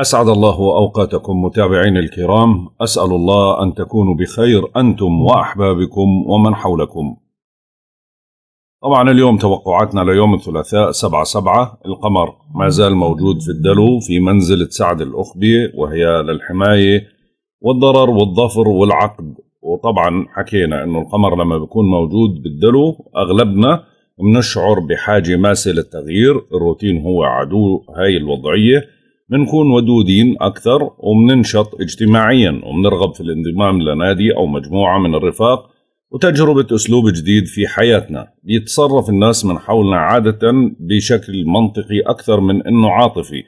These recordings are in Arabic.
أسعد الله أوقاتكم متابعين الكرام أسأل الله أن تكونوا بخير أنتم وأحبابكم ومن حولكم طبعا اليوم توقعاتنا ليوم الثلاثاء 7 7 القمر ما زال موجود في الدلو في منزلة سعد الأخبي وهي للحماية والضرر والظفر والعقد وطبعا حكينا أنه القمر لما بيكون موجود بالدلو أغلبنا بنشعر بحاجة ماسة للتغيير الروتين هو عدو هاي الوضعية بنكون ودودين أكثر وبننشط اجتماعيا وبنرغب في الانضمام لنادي أو مجموعة من الرفاق وتجربة أسلوب جديد في حياتنا بيتصرف الناس من حولنا عادة بشكل منطقي أكثر من أنه عاطفي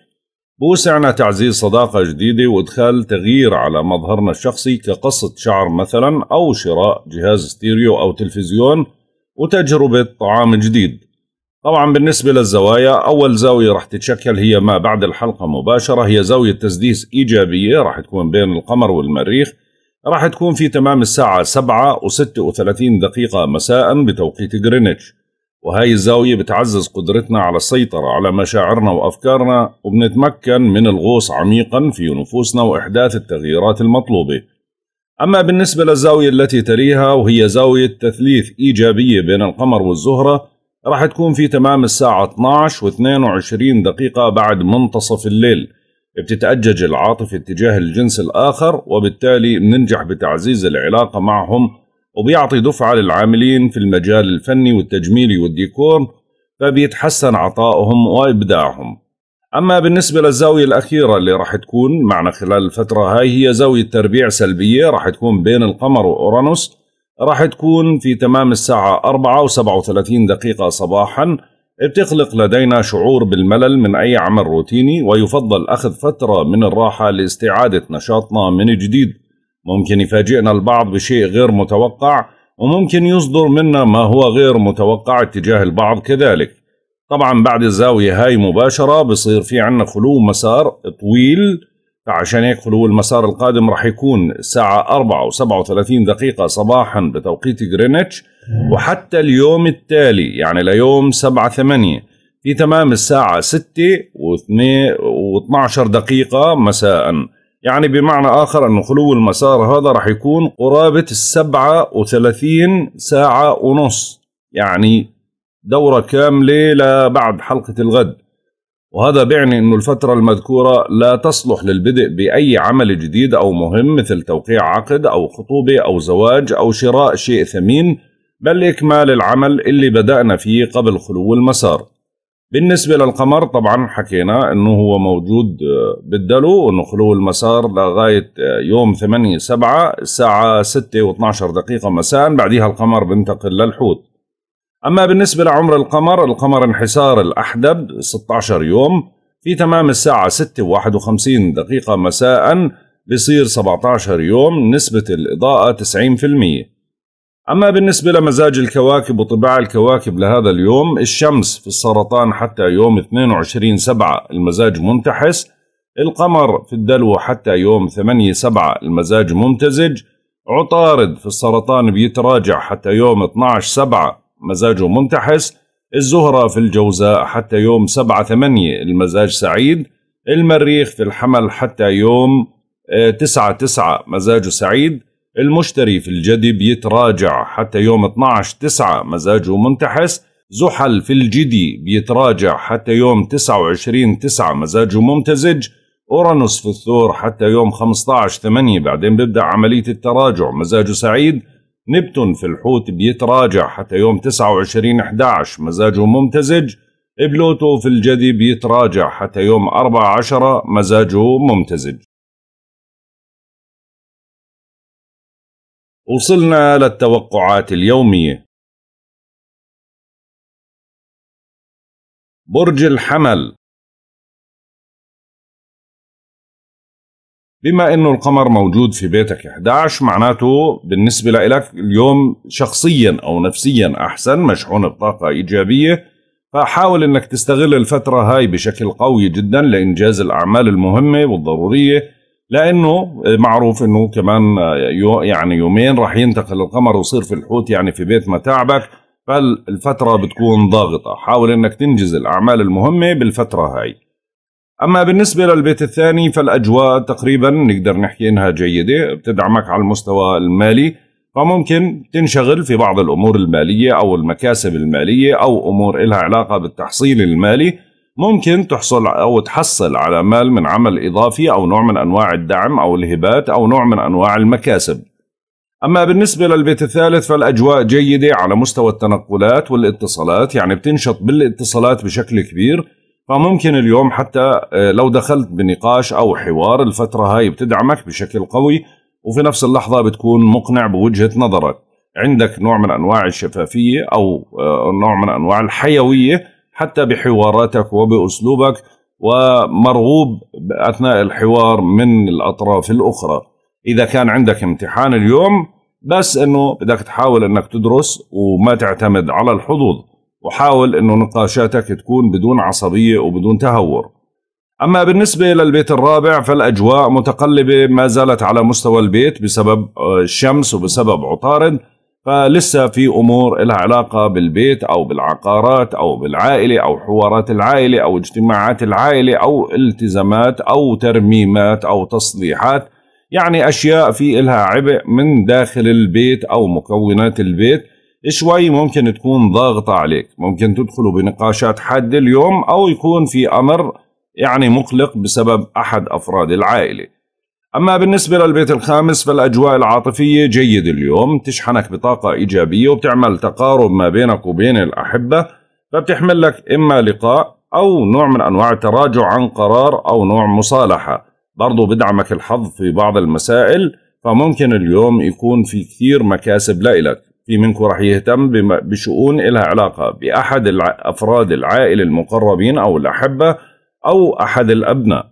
بوسعنا تعزيز صداقة جديدة وإدخال تغيير على مظهرنا الشخصي كقصة شعر مثلا أو شراء جهاز ستيريو أو تلفزيون وتجربة طعام جديد طبعا بالنسبة للزوايا أول زاوية راح تتشكل هي ما بعد الحلقة مباشرة هي زاوية تسديس إيجابية راح تكون بين القمر والمريخ راح تكون في تمام الساعة 7 و36 دقيقة مساء بتوقيت غرينتش وهاي الزاوية بتعزز قدرتنا على السيطرة على مشاعرنا وأفكارنا وبنتمكن من الغوص عميقا في نفوسنا وإحداث التغييرات المطلوبة أما بالنسبة للزاوية التي تليها وهي زاوية تثليث إيجابية بين القمر والزهرة راح تكون في تمام الساعة 12 و22 دقيقة بعد منتصف الليل بتتأجج العاطفة اتجاه الجنس الآخر وبالتالي بننجح بتعزيز العلاقة معهم وبيعطي دفعة للعاملين في المجال الفني والتجميلي والديكور فبيتحسن عطائهم وإبداعهم أما بالنسبة للزاوية الأخيرة اللي راح تكون معنا خلال الفترة هاي هي زاوية تربيع سلبية راح تكون بين القمر وأورانوس راح تكون في تمام الساعة 4 و37 دقيقة صباحا بتخلق لدينا شعور بالملل من أي عمل روتيني ويفضل أخذ فترة من الراحة لاستعادة نشاطنا من جديد ممكن يفاجئنا البعض بشيء غير متوقع وممكن يصدر منا ما هو غير متوقع اتجاه البعض كذلك طبعا بعد الزاوية هاي مباشرة بصير في عنا خلو مسار طويل عشان هيك خلو المسار القادم راح يكون الساعة 4 و37 دقيقة صباحا بتوقيت غرينتش وحتى اليوم التالي يعني ليوم 7 8 في تمام الساعة 6 و12 دقيقة مساء يعني بمعنى آخر أنه خلو المسار هذا راح يكون قرابة السبعة وثلاثين ساعة ونص يعني دورة كاملة لبعد حلقة الغد وهذا بيعني أن الفترة المذكورة لا تصلح للبدء بأي عمل جديد أو مهم مثل توقيع عقد أو خطوبة أو زواج أو شراء شيء ثمين بل إكمال العمل اللي بدأنا فيه قبل خلو المسار بالنسبة للقمر طبعا حكينا أنه هو موجود آه، بالدلو أنه خلو المسار لغاية آه، يوم 8 7 الساعة 6 و12 دقيقة مساء بعدها القمر بنتقل للحوت أما بالنسبة لعمر القمر القمر انحسار الأحدب 16 يوم في تمام الساعة 6 و51 دقيقة مساء بصير 17 يوم نسبة الإضاءة 90% أما بالنسبة لمزاج الكواكب وطباع الكواكب لهذا اليوم الشمس في السرطان حتى يوم 22 سبعة المزاج منتحس القمر في الدلو حتى يوم 8 سبعة المزاج ممتزج عطارد في السرطان بيتراجع حتى يوم 12 سبعة مزاجه منتحس الزهرة في الجوزاء حتى يوم 7 8 المزاج سعيد المريخ في الحمل حتى يوم 9 آه، 9 مزاجه سعيد المشتري في الجدي بيتراجع حتى يوم 12 9 مزاجه منتحس زحل في الجدي بيتراجع حتى يوم 29 9 مزاجه ممتزج أورانوس في الثور حتى يوم 15 8 بعدين بيبدأ عملية التراجع مزاجه سعيد نبتون في الحوت بيتراجع حتى يوم 29 11 مزاجه ممتزج بلوتو في الجدي بيتراجع حتى يوم 4 10 مزاجه ممتزج وصلنا للتوقعات اليومية برج الحمل بما انه القمر موجود في بيتك 11 معناته بالنسبه لك اليوم شخصيا او نفسيا احسن مشحون بطاقه ايجابيه فحاول انك تستغل الفتره هاي بشكل قوي جدا لانجاز الاعمال المهمه والضروريه لانه معروف انه كمان يعني يومين راح ينتقل القمر ويصير في الحوت يعني في بيت متاعبك فالفتره بتكون ضاغطه حاول انك تنجز الاعمال المهمه بالفتره هاي أما بالنسبة للبيت الثاني فالأجواء تقريبا نقدر نحكي إنها جيدة بتدعمك على المستوى المالي فممكن تنشغل في بعض الأمور المالية أو المكاسب المالية أو أمور إلها علاقة بالتحصيل المالي ممكن تحصل أو تحصل على مال من عمل إضافي أو نوع من أنواع الدعم أو الهبات أو نوع من أنواع المكاسب أما بالنسبة للبيت الثالث فالأجواء جيدة على مستوى التنقلات والاتصالات يعني بتنشط بالاتصالات بشكل كبير فممكن اليوم حتى آه، لو دخلت بنقاش او حوار الفتره هاي بتدعمك بشكل قوي وفي نفس اللحظه بتكون مقنع بوجهه نظرك عندك نوع من انواع الشفافيه او آه، نوع من انواع الحيويه حتى بحواراتك وباسلوبك ومرغوب اثناء الحوار من الاطراف الاخرى اذا كان عندك امتحان اليوم بس انه بدك تحاول انك تدرس وما تعتمد على الحظوظ وحاول انه نقاشاتك تكون بدون عصبيه وبدون تهور اما بالنسبه للبيت الرابع فالاجواء متقلبه ما زالت على مستوى البيت بسبب آه، الشمس وبسبب عطارد فلسه في امور لها علاقه بالبيت او بالعقارات او بالعائله او حوارات العائله او اجتماعات العائله او التزامات او ترميمات او تصليحات يعني اشياء في لها عبء من داخل البيت او مكونات البيت شوي ممكن تكون ضاغطة عليك ممكن تدخلوا بنقاشات حادة اليوم أو يكون في أمر يعني مقلق بسبب أحد أفراد العائلة أما بالنسبة للبيت الخامس فالأجواء العاطفية جيدة اليوم تشحنك بطاقة إيجابية وبتعمل تقارب ما بينك وبين الأحبة فبتحمل لك إما لقاء أو نوع من أنواع التراجع عن قرار أو نوع مصالحة برضو بدعمك الحظ في بعض المسائل فممكن اليوم يكون في كثير مكاسب لإلك في منكم راح يهتم بشؤون لها علاقة بأحد أفراد العائلة المقربين أو الأحبة أو أحد الأبناء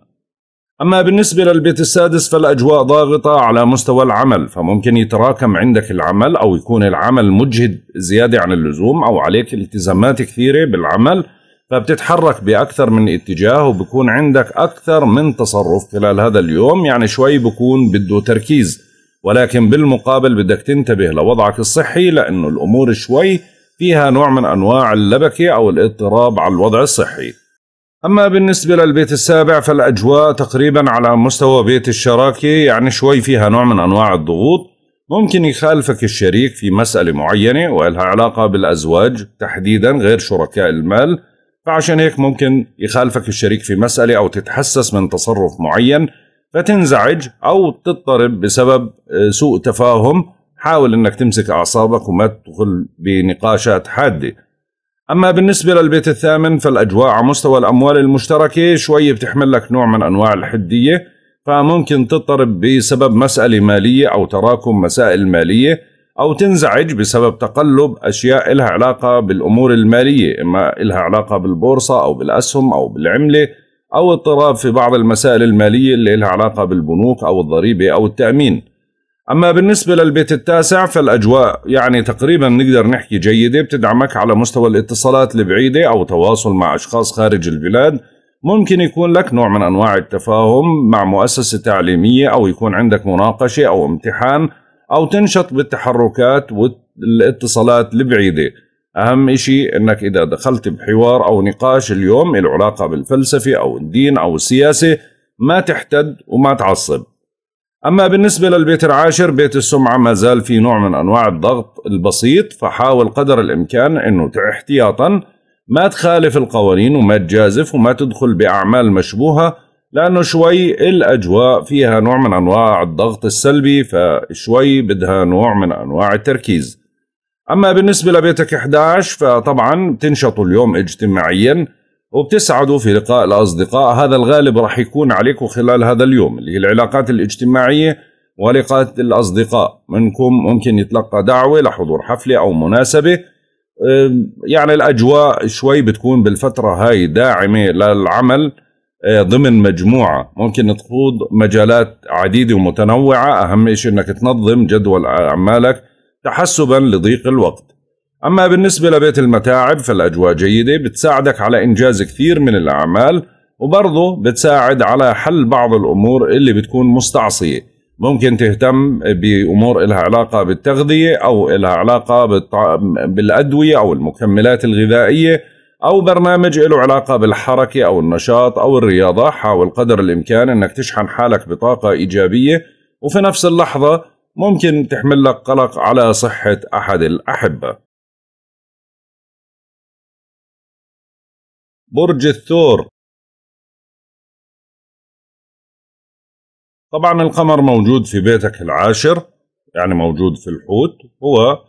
أما بالنسبة للبيت السادس فالأجواء ضاغطة على مستوى العمل فممكن يتراكم عندك العمل أو يكون العمل مجهد زيادة عن اللزوم أو عليك التزامات كثيرة بالعمل فبتتحرك بأكثر من اتجاه وبكون عندك أكثر من تصرف خلال هذا اليوم يعني شوي بكون بده تركيز ولكن بالمقابل بدك تنتبه لوضعك الصحي لأنه الأمور شوي فيها نوع من أنواع اللبكة أو الاضطراب على الوضع الصحي أما بالنسبة للبيت السابع فالأجواء تقريبا على مستوى بيت الشراكة يعني شوي فيها نوع من أنواع الضغوط ممكن يخالفك الشريك في مسألة معينة وإلها علاقة بالأزواج تحديدا غير شركاء المال فعشان هيك ممكن يخالفك الشريك في مسألة أو تتحسس من تصرف معين فتنزعج او تضطرب بسبب آه، سوء تفاهم حاول انك تمسك اعصابك وما تدخل بنقاشات حاده اما بالنسبه للبيت الثامن فالاجواء على مستوى الاموال المشتركه شوي بتحمل لك نوع من انواع الحديه فممكن تضطرب بسبب مساله ماليه او تراكم مسائل ماليه او تنزعج بسبب تقلب اشياء لها علاقه بالامور الماليه اما لها علاقه بالبورصه او بالاسهم او بالعمله أو اضطراب في بعض المسائل المالية اللي لها علاقة بالبنوك أو الضريبة أو التأمين أما بالنسبة للبيت التاسع فالأجواء يعني تقريبا نقدر نحكي جيدة بتدعمك على مستوى الاتصالات البعيدة أو تواصل مع أشخاص خارج البلاد ممكن يكون لك نوع من أنواع التفاهم مع مؤسسة تعليمية أو يكون عندك مناقشة أو امتحان أو تنشط بالتحركات والاتصالات البعيده اهم شيء انك اذا دخلت بحوار او نقاش اليوم له علاقه بالفلسفه او الدين او السياسه ما تحتد وما تعصب اما بالنسبه للبيت العاشر بيت السمعه ما زال في نوع من انواع الضغط البسيط فحاول قدر الامكان انه احتياطا ما تخالف القوانين وما تجازف وما تدخل باعمال مشبوهه لانه شوي الاجواء فيها نوع من انواع الضغط السلبي فشوي بدها نوع من انواع التركيز أما بالنسبة لبيتك 11 فطبعا بتنشطوا اليوم اجتماعيا وبتسعدوا في لقاء الأصدقاء هذا الغالب راح يكون عليكم خلال هذا اليوم اللي هي العلاقات الاجتماعية ولقاءات الأصدقاء منكم ممكن يتلقى دعوة لحضور حفلة أو مناسبة يعني الأجواء شوي بتكون بالفترة هاي داعمة للعمل أه، ضمن مجموعة ممكن تخوض مجالات عديدة ومتنوعة أهم شيء أنك تنظم جدول أعمالك تحسبا لضيق الوقت أما بالنسبة لبيت المتاعب فالأجواء جيدة بتساعدك على إنجاز كثير من الأعمال وبرضه بتساعد على حل بعض الأمور اللي بتكون مستعصية ممكن تهتم بأمور إلها علاقة بالتغذية أو إلها علاقة بالأدوية أو المكملات الغذائية أو برنامج له علاقة بالحركة أو النشاط أو الرياضة حاول قدر الإمكان أنك تشحن حالك بطاقة إيجابية وفي نفس اللحظة ممكن تحمل لك قلق على صحة أحد الأحبة برج الثور طبعا القمر موجود في بيتك العاشر يعني موجود في الحوت هو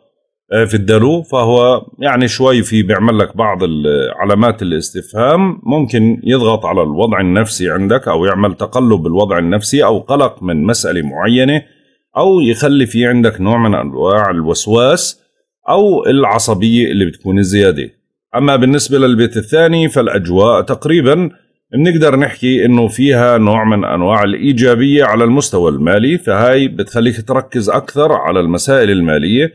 آه، في الدلو فهو يعني شوي في بيعمل لك بعض علامات الاستفهام ممكن يضغط على الوضع النفسي عندك او يعمل تقلب الوضع النفسي او قلق من مساله معينه او يخلي في عندك نوع من انواع الوسواس او العصبيه اللي بتكون زياده اما بالنسبه للبيت الثاني فالاجواء تقريبا بنقدر نحكي انه فيها نوع من انواع الايجابيه على المستوى المالي فهاي بتخليك تركز اكثر على المسائل الماليه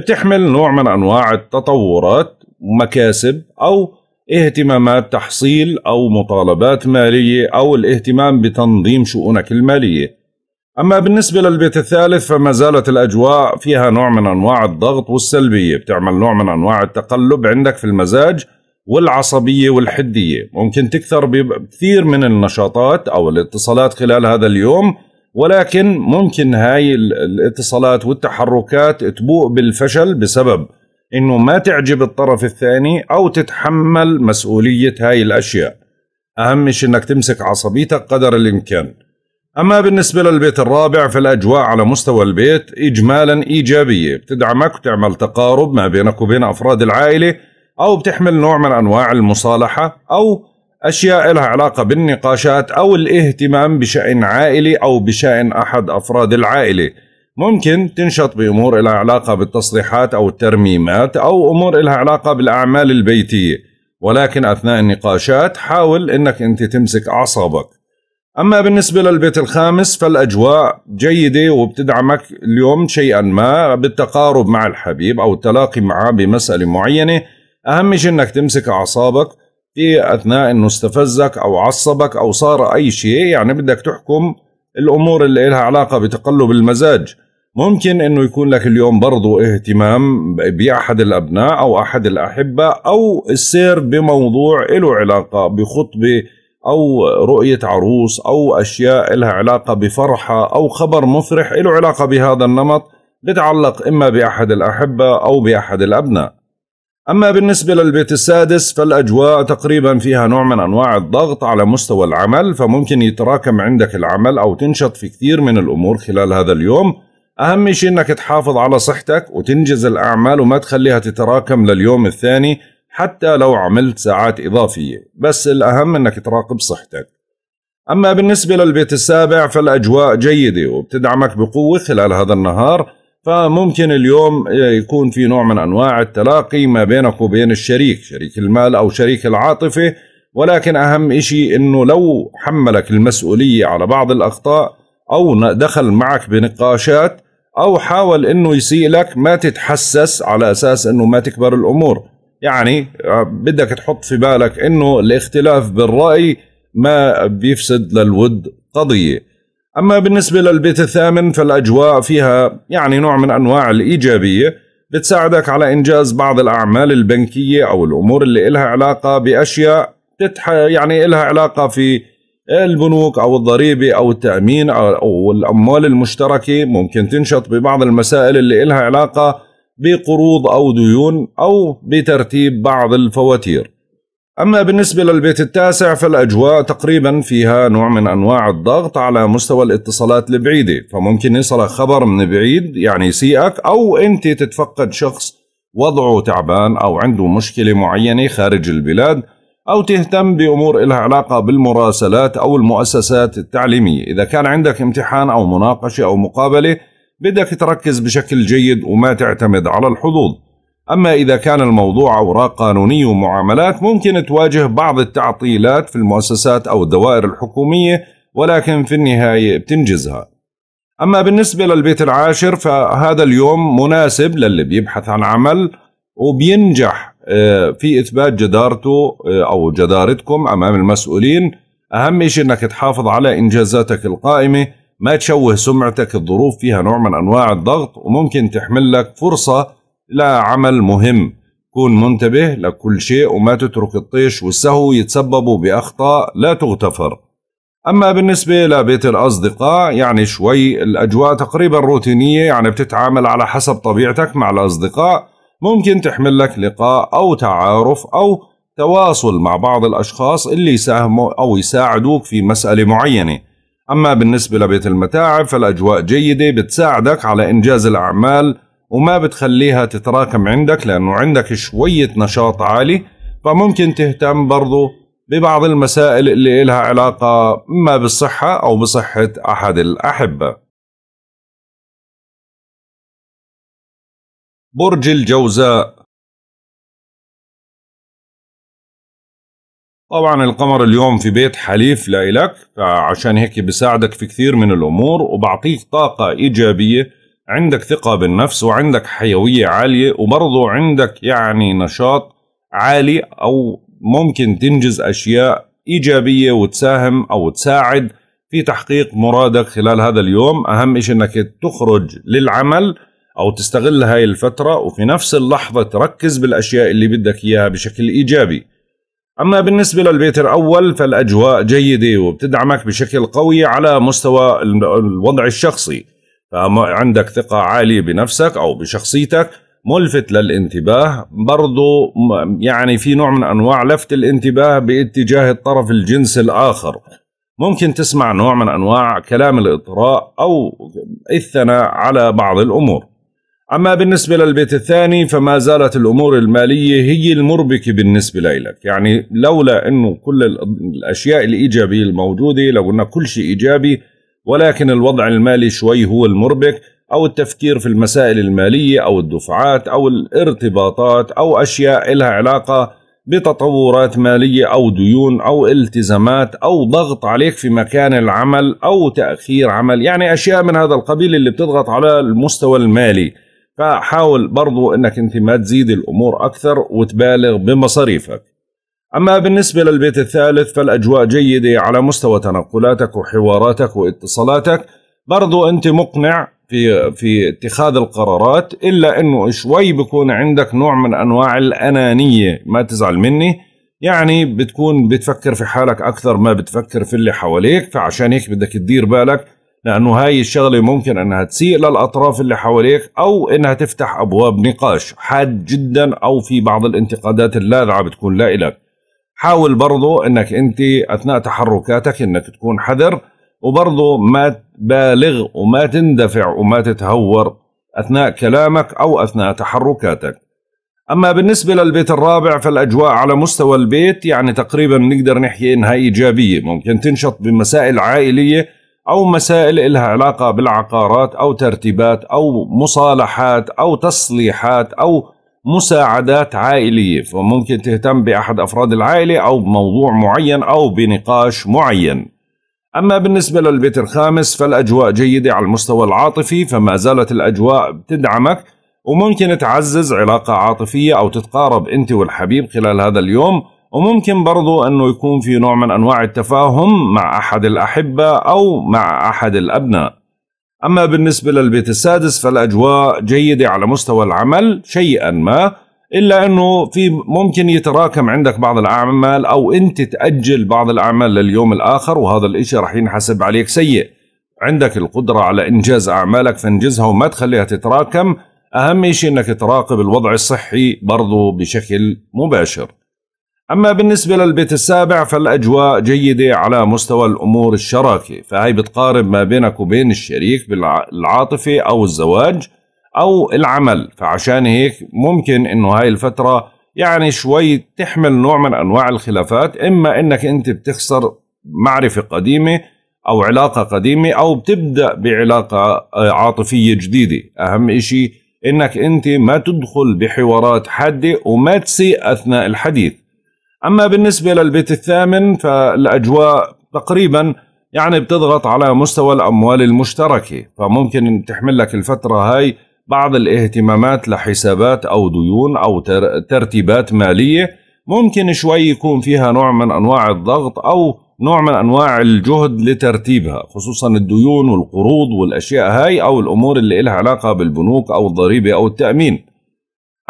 بتحمل نوع من انواع التطورات مكاسب او اهتمامات تحصيل او مطالبات ماليه او الاهتمام بتنظيم شؤونك الماليه أما بالنسبة للبيت الثالث فما زالت الأجواء فيها نوع من أنواع الضغط والسلبية بتعمل نوع من أنواع التقلب عندك في المزاج والعصبية والحدية ممكن تكثر بكثير من النشاطات أو الاتصالات خلال هذا اليوم ولكن ممكن هاي الاتصالات والتحركات تبوء بالفشل بسبب انه ما تعجب الطرف الثاني او تتحمل مسؤوليه هاي الاشياء اهم شيء انك تمسك عصبيتك قدر الامكان أما بالنسبة للبيت الرابع فالأجواء على مستوى البيت إجمالا إيجابية بتدعمك وتعمل تقارب ما بينك وبين أفراد العائلة أو بتحمل نوع من أنواع المصالحة أو أشياء لها علاقة بالنقاشات أو الاهتمام بشأن عائلي أو بشأن أحد أفراد العائلة ممكن تنشط بأمور لها علاقة بالتصليحات أو الترميمات أو أمور لها علاقة بالأعمال البيتية ولكن أثناء النقاشات حاول أنك أنت تمسك أعصابك أما بالنسبة للبيت الخامس فالأجواء جيدة وبتدعمك اليوم شيئا ما بالتقارب مع الحبيب أو التلاقي معه بمسألة معينة أهم شيء أنك تمسك أعصابك في أثناء أنه استفزك أو عصبك أو صار أي شيء يعني بدك تحكم الأمور اللي لها علاقة بتقلب المزاج ممكن أنه يكون لك اليوم برضو اهتمام بأحد الأبناء أو أحد الأحبة أو السير بموضوع له علاقة بخطبة او رؤيه عروس او اشياء لها علاقه بفرحه او خبر مفرح له علاقه بهذا النمط بتعلق اما باحد الاحبه او باحد الابناء. اما بالنسبه للبيت السادس فالاجواء تقريبا فيها نوع من انواع الضغط على مستوى العمل فممكن يتراكم عندك العمل او تنشط في كثير من الامور خلال هذا اليوم. اهم شيء انك تحافظ على صحتك وتنجز الاعمال وما تخليها تتراكم لليوم الثاني حتى لو عملت ساعات إضافية بس الأهم أنك تراقب صحتك أما بالنسبة للبيت السابع فالأجواء جيدة وبتدعمك بقوة خلال هذا النهار فممكن اليوم يكون في نوع من أنواع التلاقي ما بينك وبين الشريك شريك المال أو شريك العاطفة ولكن أهم إشي أنه لو حملك المسؤولية على بعض الأخطاء أو دخل معك بنقاشات أو حاول أنه يسيء لك ما تتحسس على أساس أنه ما تكبر الأمور يعني آه، بدك تحط في بالك انه الاختلاف بالراي ما بيفسد للود قضيه اما بالنسبه للبيت الثامن فالاجواء فيها يعني نوع من انواع الايجابيه بتساعدك على انجاز بعض الاعمال البنكيه او الامور اللي لها علاقه باشياء تتح يعني لها علاقه في البنوك او الضريبه او التامين او الاموال المشتركه ممكن تنشط ببعض المسائل اللي لها علاقه بقروض أو ديون أو بترتيب بعض الفواتير أما بالنسبة للبيت التاسع فالأجواء تقريبا فيها نوع من أنواع الضغط على مستوى الاتصالات البعيدة فممكن يصلك خبر من بعيد يعني يسيئك أو أنت تتفقد شخص وضعه تعبان أو عنده مشكلة معينة خارج البلاد أو تهتم بأمور إلها علاقة بالمراسلات أو المؤسسات التعليمية إذا كان عندك امتحان أو مناقشة أو مقابلة بدك تركز بشكل جيد وما تعتمد على الحظوظ أما إذا كان الموضوع أوراق قانونية ومعاملات ممكن تواجه بعض التعطيلات في المؤسسات أو الدوائر الحكومية ولكن في النهاية بتنجزها أما بالنسبة للبيت العاشر فهذا اليوم مناسب للي بيبحث عن عمل وبينجح آه، في إثبات جدارته آه، أو جدارتكم أمام المسؤولين أهم شيء أنك تحافظ على إنجازاتك القائمة ما تشوه سمعتك الظروف فيها نوع من أنواع الضغط وممكن تحمل لك فرصة لعمل مهم كون منتبه لكل شيء وما تترك الطيش والسهو يتسببوا بأخطاء لا تغتفر أما بالنسبة لبيت الأصدقاء يعني شوي الأجواء تقريبا روتينية يعني بتتعامل على حسب طبيعتك مع الأصدقاء ممكن تحمل لك لقاء أو تعارف أو تواصل مع بعض الأشخاص اللي يساهموا أو يساعدوك في مسألة معينة أما بالنسبة لبيت المتاعب فالأجواء جيدة بتساعدك على إنجاز الأعمال وما بتخليها تتراكم عندك لأنه عندك شوية نشاط عالي فممكن تهتم برضو ببعض المسائل اللي إلها علاقة ما بالصحة أو بصحة أحد الأحبة برج الجوزاء طبعا القمر اليوم في بيت حليف لإلك فعشان هيك بساعدك في كثير من الأمور وبعطيك طاقة إيجابية عندك ثقة بالنفس وعندك حيوية عالية وبرضو عندك يعني نشاط عالي أو ممكن تنجز أشياء إيجابية وتساهم أو تساعد في تحقيق مرادك خلال هذا اليوم أهم شيء أنك تخرج للعمل أو تستغل هاي الفترة وفي نفس اللحظة تركز بالأشياء اللي بدك إياها بشكل إيجابي أما بالنسبة للبيت الأول فالأجواء جيدة وبتدعمك بشكل قوي على مستوى الوضع الشخصي فعندك ثقة عالية بنفسك أو بشخصيتك ملفت للانتباه برضو يعني في نوع من أنواع لفت الانتباه باتجاه الطرف الجنس الآخر ممكن تسمع نوع من أنواع كلام الإطراء أو الثناء على بعض الأمور أما بالنسبة للبيت الثاني فما زالت الأمور المالية هي المربكة بالنسبة لك يعني لولا أنه كل الأشياء الإيجابية الموجودة لو قلنا كل شيء إيجابي ولكن الوضع المالي شوي هو المربك أو التفكير في المسائل المالية أو الدفعات أو الارتباطات أو أشياء لها علاقة بتطورات مالية أو ديون أو التزامات أو ضغط عليك في مكان العمل أو تأخير عمل يعني أشياء من هذا القبيل اللي بتضغط على المستوى المالي فحاول برضو انك انت ما تزيد الامور اكثر وتبالغ بمصاريفك اما بالنسبة للبيت الثالث فالاجواء جيدة على مستوى تنقلاتك وحواراتك واتصالاتك برضو انت مقنع في في اتخاذ القرارات الا انه شوي بكون عندك نوع من انواع الانانيه ما تزعل مني يعني بتكون بتفكر في حالك اكثر ما بتفكر في اللي حواليك فعشان هيك بدك تدير بالك لانه هاي الشغله ممكن انها تسيء للاطراف اللي حواليك او انها تفتح ابواب نقاش حاد جدا او في بعض الانتقادات اللاذعه بتكون لك حاول برضو انك انت اثناء تحركاتك انك تكون حذر وبرضو ما تبالغ وما تندفع وما تتهور اثناء كلامك او اثناء تحركاتك اما بالنسبه للبيت الرابع فالاجواء على مستوى البيت يعني تقريبا نقدر نحكي انها ايجابيه ممكن تنشط بمسائل عائليه أو مسائل إلها علاقة بالعقارات أو ترتيبات أو مصالحات أو تصليحات أو مساعدات عائلية فممكن تهتم بأحد أفراد العائلة أو بموضوع معين أو بنقاش معين أما بالنسبة للبيت الخامس فالأجواء جيدة على المستوى العاطفي فما زالت الأجواء بتدعمك وممكن تعزز علاقة عاطفية أو تتقارب أنت والحبيب خلال هذا اليوم وممكن برضو أنه يكون في نوع من أنواع التفاهم مع أحد الأحبة أو مع أحد الأبناء أما بالنسبة للبيت السادس فالأجواء جيدة على مستوى العمل شيئا ما إلا أنه في ممكن يتراكم عندك بعض الأعمال أو أنت تأجل بعض الأعمال لليوم الآخر وهذا الإشي رح ينحسب عليك سيء عندك القدرة على إنجاز أعمالك فانجزها وما تخليها تتراكم أهم شيء أنك تراقب الوضع الصحي برضو بشكل مباشر أما بالنسبة للبيت السابع فالأجواء جيدة على مستوى الأمور الشراكة فهي بتقارب ما بينك وبين الشريك بالعاطفة أو الزواج أو العمل فعشان هيك ممكن إنه هاي الفترة يعني شوي تحمل نوع من أنواع الخلافات إما إنك أنت بتخسر معرفة قديمة أو علاقة قديمة أو بتبدأ بعلاقة آه، عاطفية جديدة أهم إشي إنك أنت ما تدخل بحوارات حادة وما تسيء أثناء الحديث أما بالنسبة للبيت الثامن فالأجواء تقريبا يعني بتضغط على مستوى الأموال المشتركة فممكن تحمل لك الفترة هاي بعض الاهتمامات لحسابات أو ديون أو ترتيبات مالية ممكن شوي يكون فيها نوع من أنواع الضغط أو نوع من أنواع الجهد لترتيبها خصوصا الديون والقروض والأشياء هاي أو الأمور اللي لها علاقة بالبنوك أو الضريبة أو التأمين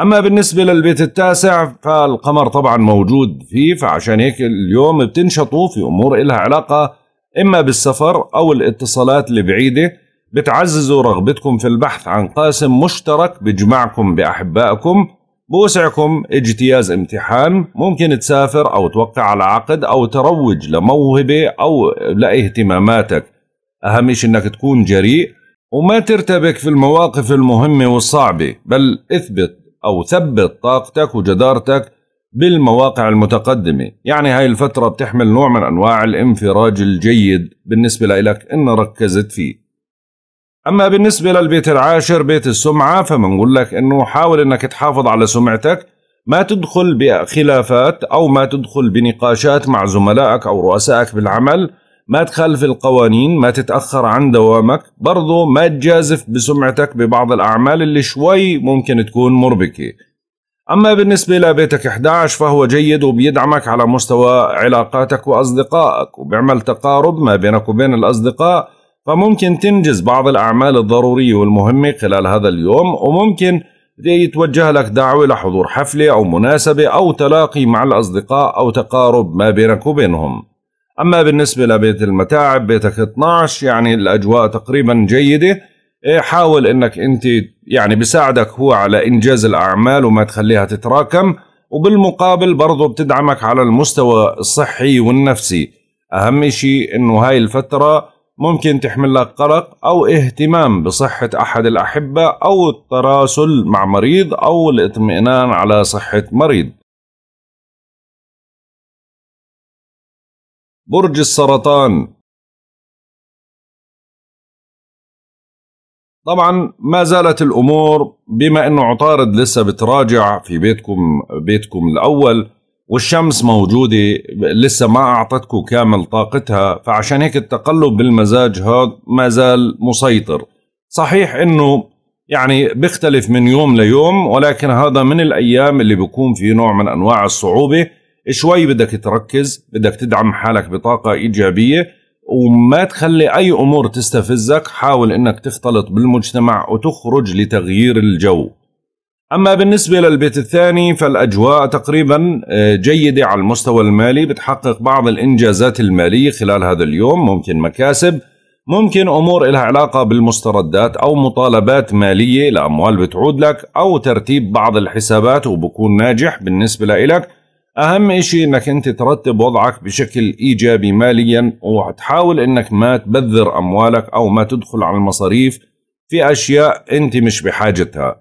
أما بالنسبة للبيت التاسع فالقمر طبعا موجود فيه فعشان هيك اليوم بتنشطوا في أمور إلها علاقة إما بالسفر أو الاتصالات البعيدة بتعززوا رغبتكم في البحث عن قاسم مشترك بجمعكم بأحبائكم بوسعكم اجتياز امتحان ممكن تسافر أو توقع على عقد أو تروج لموهبة أو لاهتماماتك أهم شيء أنك تكون جريء وما ترتبك في المواقف المهمة والصعبة بل اثبت أو ثبت طاقتك وجدارتك بالمواقع المتقدمة يعني هاي الفترة بتحمل نوع من أنواع الانفراج الجيد بالنسبة لإلك إن ركزت فيه أما بالنسبة للبيت العاشر بيت السمعة فمنقول لك إنه حاول إنك تحافظ على سمعتك ما تدخل بخلافات أو ما تدخل بنقاشات مع زملائك أو رؤسائك بالعمل ما تخالف القوانين ما تتأخر عن دوامك برضو ما تجازف بسمعتك ببعض الأعمال اللي شوي ممكن تكون مربكة أما بالنسبة لبيتك 11 فهو جيد وبيدعمك على مستوى علاقاتك وأصدقائك وبيعمل تقارب ما بينك وبين الأصدقاء فممكن تنجز بعض الأعمال الضرورية والمهمة خلال هذا اليوم وممكن يتوجه لك دعوة لحضور حفلة أو مناسبة أو تلاقي مع الأصدقاء أو تقارب ما بينك وبينهم أما بالنسبة لبيت المتاعب بيتك 12 يعني الأجواء تقريبا جيدة إيه، حاول أنك أنت يعني بساعدك هو على إنجاز الأعمال وما تخليها تتراكم وبالمقابل برضه بتدعمك على المستوى الصحي والنفسي أهم شيء أنه هاي الفترة ممكن تحمل لك قلق أو اهتمام بصحة أحد الأحبة أو التراسل مع مريض أو الاطمئنان على صحة مريض برج السرطان طبعا ما زالت الامور بما انه عطارد لسه بتراجع في بيتكم بيتكم الاول والشمس موجوده لسه ما اعطتكم كامل طاقتها فعشان هيك التقلب بالمزاج هذا ما زال مسيطر صحيح انه يعني بيختلف من يوم ليوم ولكن هذا من الايام اللي بيكون في نوع من انواع الصعوبه شوي بدك تركز بدك تدعم حالك بطاقة إيجابية وما تخلي أي أمور تستفزك حاول أنك تختلط بالمجتمع وتخرج لتغيير الجو أما بالنسبة للبيت الثاني فالأجواء تقريبا آه، جيدة على المستوى المالي بتحقق بعض الإنجازات المالية خلال هذا اليوم ممكن مكاسب ممكن أمور لها علاقة بالمستردات أو مطالبات مالية لأموال بتعود لك أو ترتيب بعض الحسابات وبكون ناجح بالنسبة لإلك أهم إشي إنك أنت ترتب وضعك بشكل إيجابي ماليا وتحاول إنك ما تبذر أموالك أو ما تدخل على المصاريف في أشياء أنت مش بحاجتها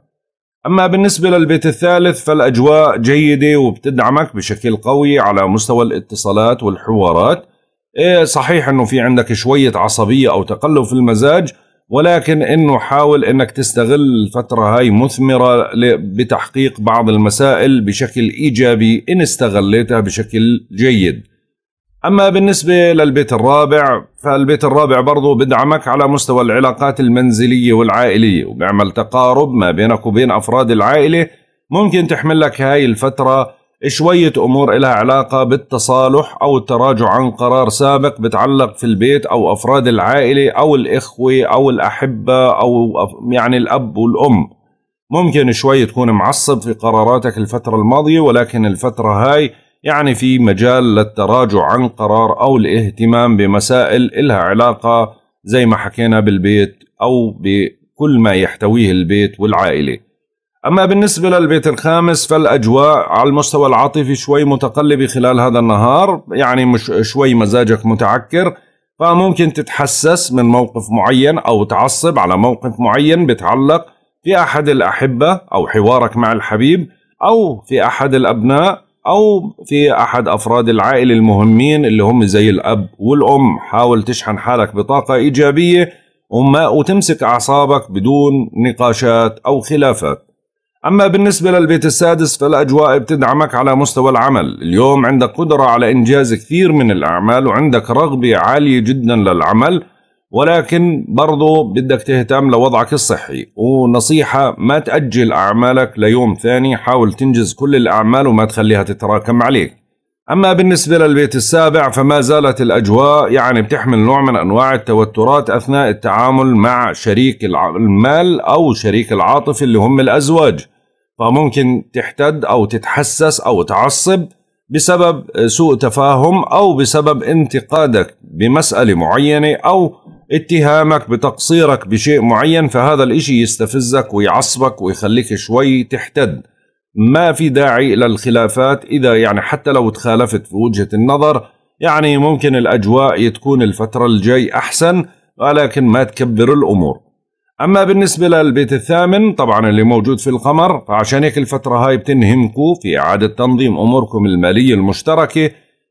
أما بالنسبة للبيت الثالث فالأجواء جيدة وبتدعمك بشكل قوي على مستوى الاتصالات والحوارات إيه صحيح أنه في عندك شوية عصبية أو تقلب في المزاج ولكن انه حاول انك تستغل الفتره هاي مثمره بتحقيق بعض المسائل بشكل ايجابي ان استغليتها بشكل جيد اما بالنسبه للبيت الرابع فالبيت الرابع برضه بدعمك على مستوى العلاقات المنزليه والعائليه وبيعمل تقارب ما بينك وبين افراد العائله ممكن تحمل لك هاي الفتره شوية أمور لها علاقة بالتصالح أو التراجع عن قرار سابق بتعلق في البيت أو أفراد العائلة أو الإخوة أو الأحبة أو يعني الأب والأم ممكن شوي تكون معصب في قراراتك الفترة الماضية ولكن الفترة هاي يعني في مجال للتراجع عن قرار أو الاهتمام بمسائل إلها علاقة زي ما حكينا بالبيت أو بكل ما يحتويه البيت والعائلة أما بالنسبة للبيت الخامس فالأجواء على المستوى العاطفي شوي متقلبة خلال هذا النهار يعني مش شوي مزاجك متعكر فممكن تتحسس من موقف معين أو تعصب على موقف معين بتعلق في أحد الأحبة أو حوارك مع الحبيب أو في أحد الأبناء أو في أحد أفراد العائلة المهمين اللي هم زي الأب والأم حاول تشحن حالك بطاقة إيجابية وما وتمسك أعصابك بدون نقاشات أو خلافات أما بالنسبة للبيت السادس فالأجواء بتدعمك على مستوى العمل اليوم عندك قدرة على إنجاز كثير من الأعمال وعندك رغبة عالية جدا للعمل ولكن برضو بدك تهتم لوضعك الصحي ونصيحة ما تأجل أعمالك ليوم ثاني حاول تنجز كل الأعمال وما تخليها تتراكم عليك أما بالنسبة للبيت السابع فما زالت الأجواء يعني بتحمل نوع من أنواع التوترات أثناء التعامل مع شريك المال أو شريك العاطفة اللي هم الأزواج فممكن تحتد أو تتحسس أو تعصب بسبب سوء تفاهم أو بسبب انتقادك بمسألة معينة أو اتهامك بتقصيرك بشيء معين فهذا الإشي يستفزك ويعصبك ويخليك شوي تحتد ما في داعي للخلافات إذا يعني حتى لو تخالفت في وجهة النظر يعني ممكن الأجواء تكون الفترة الجاي أحسن ولكن ما تكبر الأمور أما بالنسبة للبيت الثامن طبعا اللي موجود في القمر فعشان هيك الفترة هاي بتنهمكم في إعادة تنظيم أموركم المالية المشتركة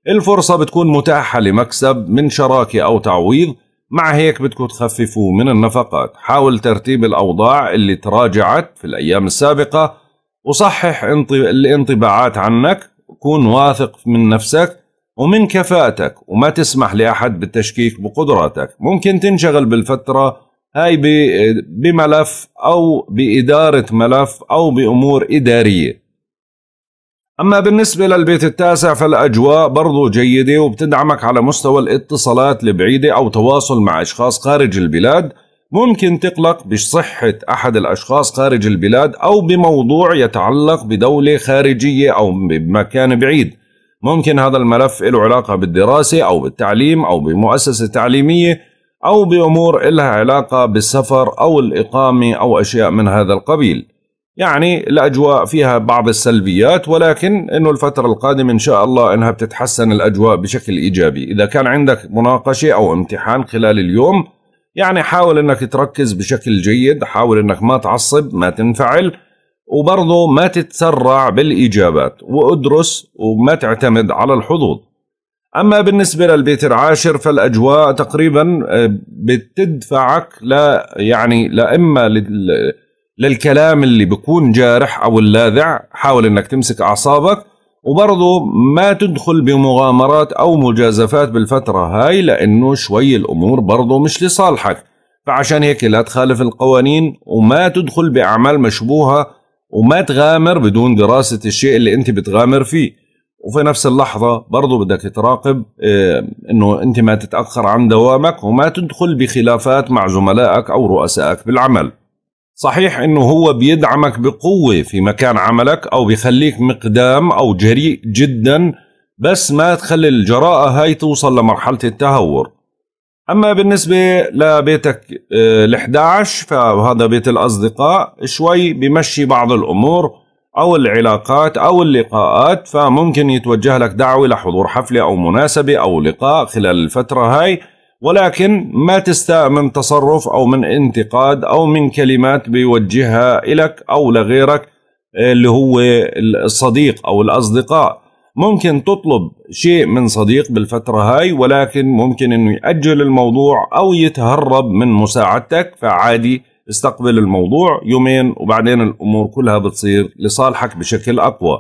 الفرصة بتكون متاحة لمكسب من شراكة أو تعويض مع هيك بدكم تخففوا من النفقات حاول ترتيب الأوضاع اللي تراجعت في الأيام السابقة وصحح الانطباعات عنك وكون واثق من نفسك ومن كفاءتك وما تسمح لأحد بالتشكيك بقدراتك ممكن تنشغل بالفترة هاي بملف أو بإدارة ملف أو بأمور إدارية أما بالنسبة للبيت التاسع فالأجواء برضو جيدة وبتدعمك على مستوى الاتصالات البعيدة أو تواصل مع أشخاص خارج البلاد ممكن تقلق بصحة أحد الأشخاص خارج البلاد أو بموضوع يتعلق بدولة خارجية أو بمكان بعيد ممكن هذا الملف له علاقة بالدراسة أو بالتعليم أو بمؤسسة تعليمية أو بأمور إلها علاقة بالسفر أو الإقامة أو أشياء من هذا القبيل يعني الأجواء فيها بعض السلبيات ولكن أنه الفترة القادمة إن شاء الله أنها بتتحسن الأجواء بشكل إيجابي إذا كان عندك مناقشة أو امتحان خلال اليوم يعني حاول انك تركز بشكل جيد حاول انك ما تعصب ما تنفعل وبرضه ما تتسرع بالإجابات وادرس وما تعتمد على الحظوظ أما بالنسبة للبيت العاشر فالأجواء تقريبا آه، بتدفعك لا يعني لا إما للكلام اللي بيكون جارح أو اللاذع حاول أنك تمسك أعصابك وبرضه ما تدخل بمغامرات أو مجازفات بالفترة هاي لأنه شوي الأمور برضه مش لصالحك فعشان هيك لا تخالف القوانين وما تدخل بأعمال مشبوهة وما تغامر بدون دراسة الشيء اللي أنت بتغامر فيه وفي نفس اللحظة برضو بدك تراقب آه، أنه أنت ما تتأخر عن دوامك وما تدخل بخلافات مع زملائك أو رؤسائك بالعمل صحيح انه هو بيدعمك بقوه في مكان عملك او بيخليك مقدام او جريء جدا بس ما تخلي الجراءه هاي توصل لمرحله التهور اما بالنسبه لبيتك آه، ال11 فهذا بيت الاصدقاء شوي بمشي بعض الامور او العلاقات او اللقاءات فممكن يتوجه لك دعوه لحضور حفله او مناسبه او لقاء خلال الفتره هاي ولكن ما تستاء من تصرف او من انتقاد او من كلمات بيوجهها لك او لغيرك آه، اللي هو الصديق او الاصدقاء ممكن تطلب شيء من صديق بالفترة هاي ولكن ممكن انه يأجل الموضوع او يتهرب من مساعدتك فعادي استقبل الموضوع يومين وبعدين الامور كلها بتصير لصالحك بشكل اقوى.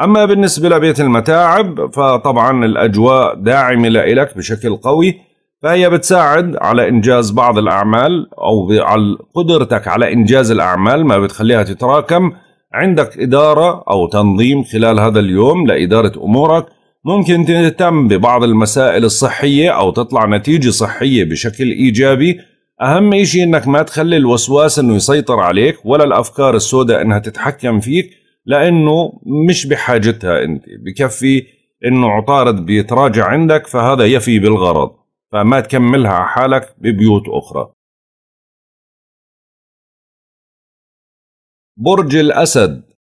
اما بالنسبة لبيت المتاعب فطبعا الاجواء داعمة لك بشكل قوي فهي بتساعد على انجاز بعض الاعمال او على قدرتك على انجاز الاعمال ما بتخليها تتراكم عندك اداره او تنظيم خلال هذا اليوم لاداره امورك ممكن تهتم ببعض المسائل الصحيه او تطلع نتيجه صحيه بشكل ايجابي اهم شيء انك ما تخلي الوسواس انه يسيطر عليك ولا الافكار السوداء انها تتحكم فيك لانه مش بحاجتها انت بكفي انه عطارد بيتراجع عندك فهذا يفي بالغرض فما تكملها على حالك ببيوت أخرى برج الأسد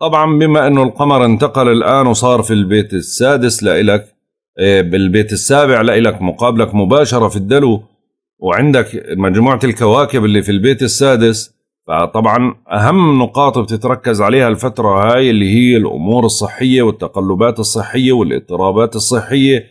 طبعا بما أنه القمر انتقل الآن وصار في البيت السادس لإلك إيه، بالبيت السابع لإلك مقابلك مباشرة في الدلو وعندك مجموعة الكواكب اللي في البيت السادس فطبعا أهم نقاط بتتركز عليها الفترة هاي اللي هي الأمور الصحية والتقلبات الصحية والاضطرابات الصحية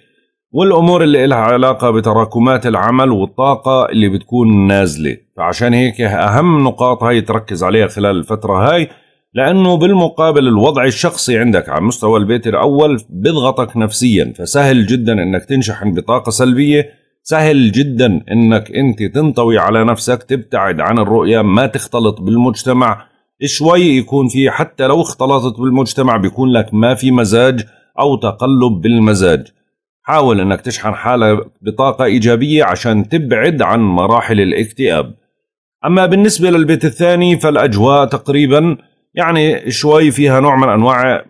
والأمور اللي لها علاقة بتراكمات العمل والطاقة اللي بتكون نازلة فعشان هيك أهم نقاط هاي تركز عليها خلال الفترة هاي لأنه بالمقابل الوضع الشخصي عندك على مستوى البيت الأول بضغطك نفسيا فسهل جدا أنك تنشحن بطاقة سلبية سهل جدا انك انت تنطوي على نفسك تبتعد عن الرؤية ما تختلط بالمجتمع شوي يكون في حتى لو اختلطت بالمجتمع بيكون لك ما في مزاج او تقلب بالمزاج حاول انك تشحن حالك بطاقة ايجابية عشان تبعد عن مراحل الاكتئاب اما بالنسبة للبيت الثاني فالاجواء تقريبا يعني شوي فيها نوع من انواع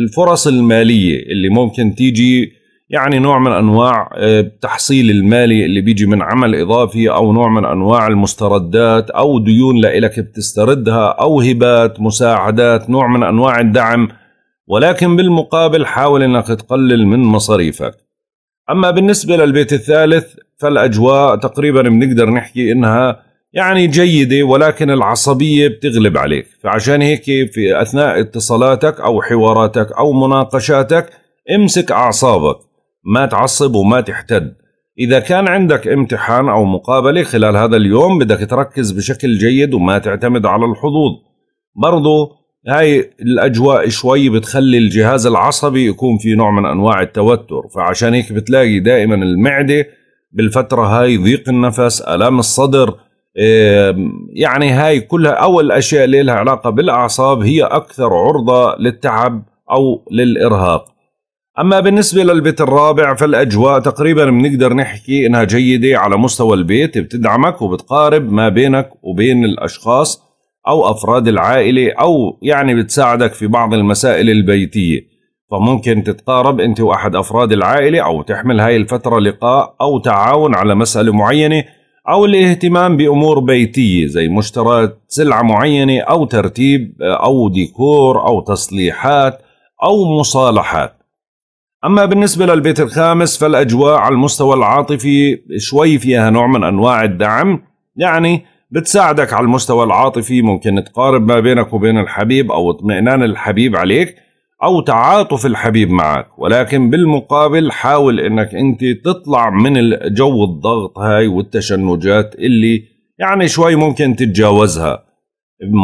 الفرص المالية اللي ممكن تيجي يعني نوع من انواع التحصيل آه، المالي اللي بيجي من عمل اضافي او نوع من انواع المستردات او ديون لإلك بتستردها او هبات مساعدات نوع من انواع الدعم ولكن بالمقابل حاول انك تقلل من مصاريفك اما بالنسبه للبيت الثالث فالاجواء تقريبا بنقدر نحكي انها يعني جيده ولكن العصبيه بتغلب عليك فعشان هيك في اثناء اتصالاتك او حواراتك او مناقشاتك امسك اعصابك ما تعصب وما تحتد إذا كان عندك امتحان أو مقابلة خلال هذا اليوم بدك تركز بشكل جيد وما تعتمد على الحظوظ برضو هاي الأجواء شوي بتخلي الجهاز العصبي يكون في نوع من أنواع التوتر فعشان هيك بتلاقي دائما المعدة بالفترة هاي ضيق النفس ألام الصدر يعني هاي كلها أول أشياء اللي لها علاقة بالأعصاب هي أكثر عرضة للتعب أو للإرهاق أما بالنسبة للبيت الرابع فالأجواء تقريبا بنقدر نحكي إنها جيدة على مستوى البيت بتدعمك وبتقارب ما بينك وبين الأشخاص أو أفراد العائلة أو يعني بتساعدك في بعض المسائل البيتية فممكن تتقارب أنت وأحد أفراد العائلة أو تحمل هاي الفترة لقاء أو تعاون على مسألة معينة أو الاهتمام بأمور بيتية زي مشتريات سلعة معينة أو ترتيب أو ديكور أو تصليحات أو مصالحات أما بالنسبة للبيت الخامس فالأجواء على المستوى العاطفي شوي فيها نوع من أنواع الدعم يعني بتساعدك على المستوى العاطفي ممكن تقارب ما بينك وبين الحبيب أو اطمئنان الحبيب عليك أو تعاطف الحبيب معك ولكن بالمقابل حاول أنك أنت تطلع من جو الضغط هاي والتشنجات اللي يعني شوي ممكن تتجاوزها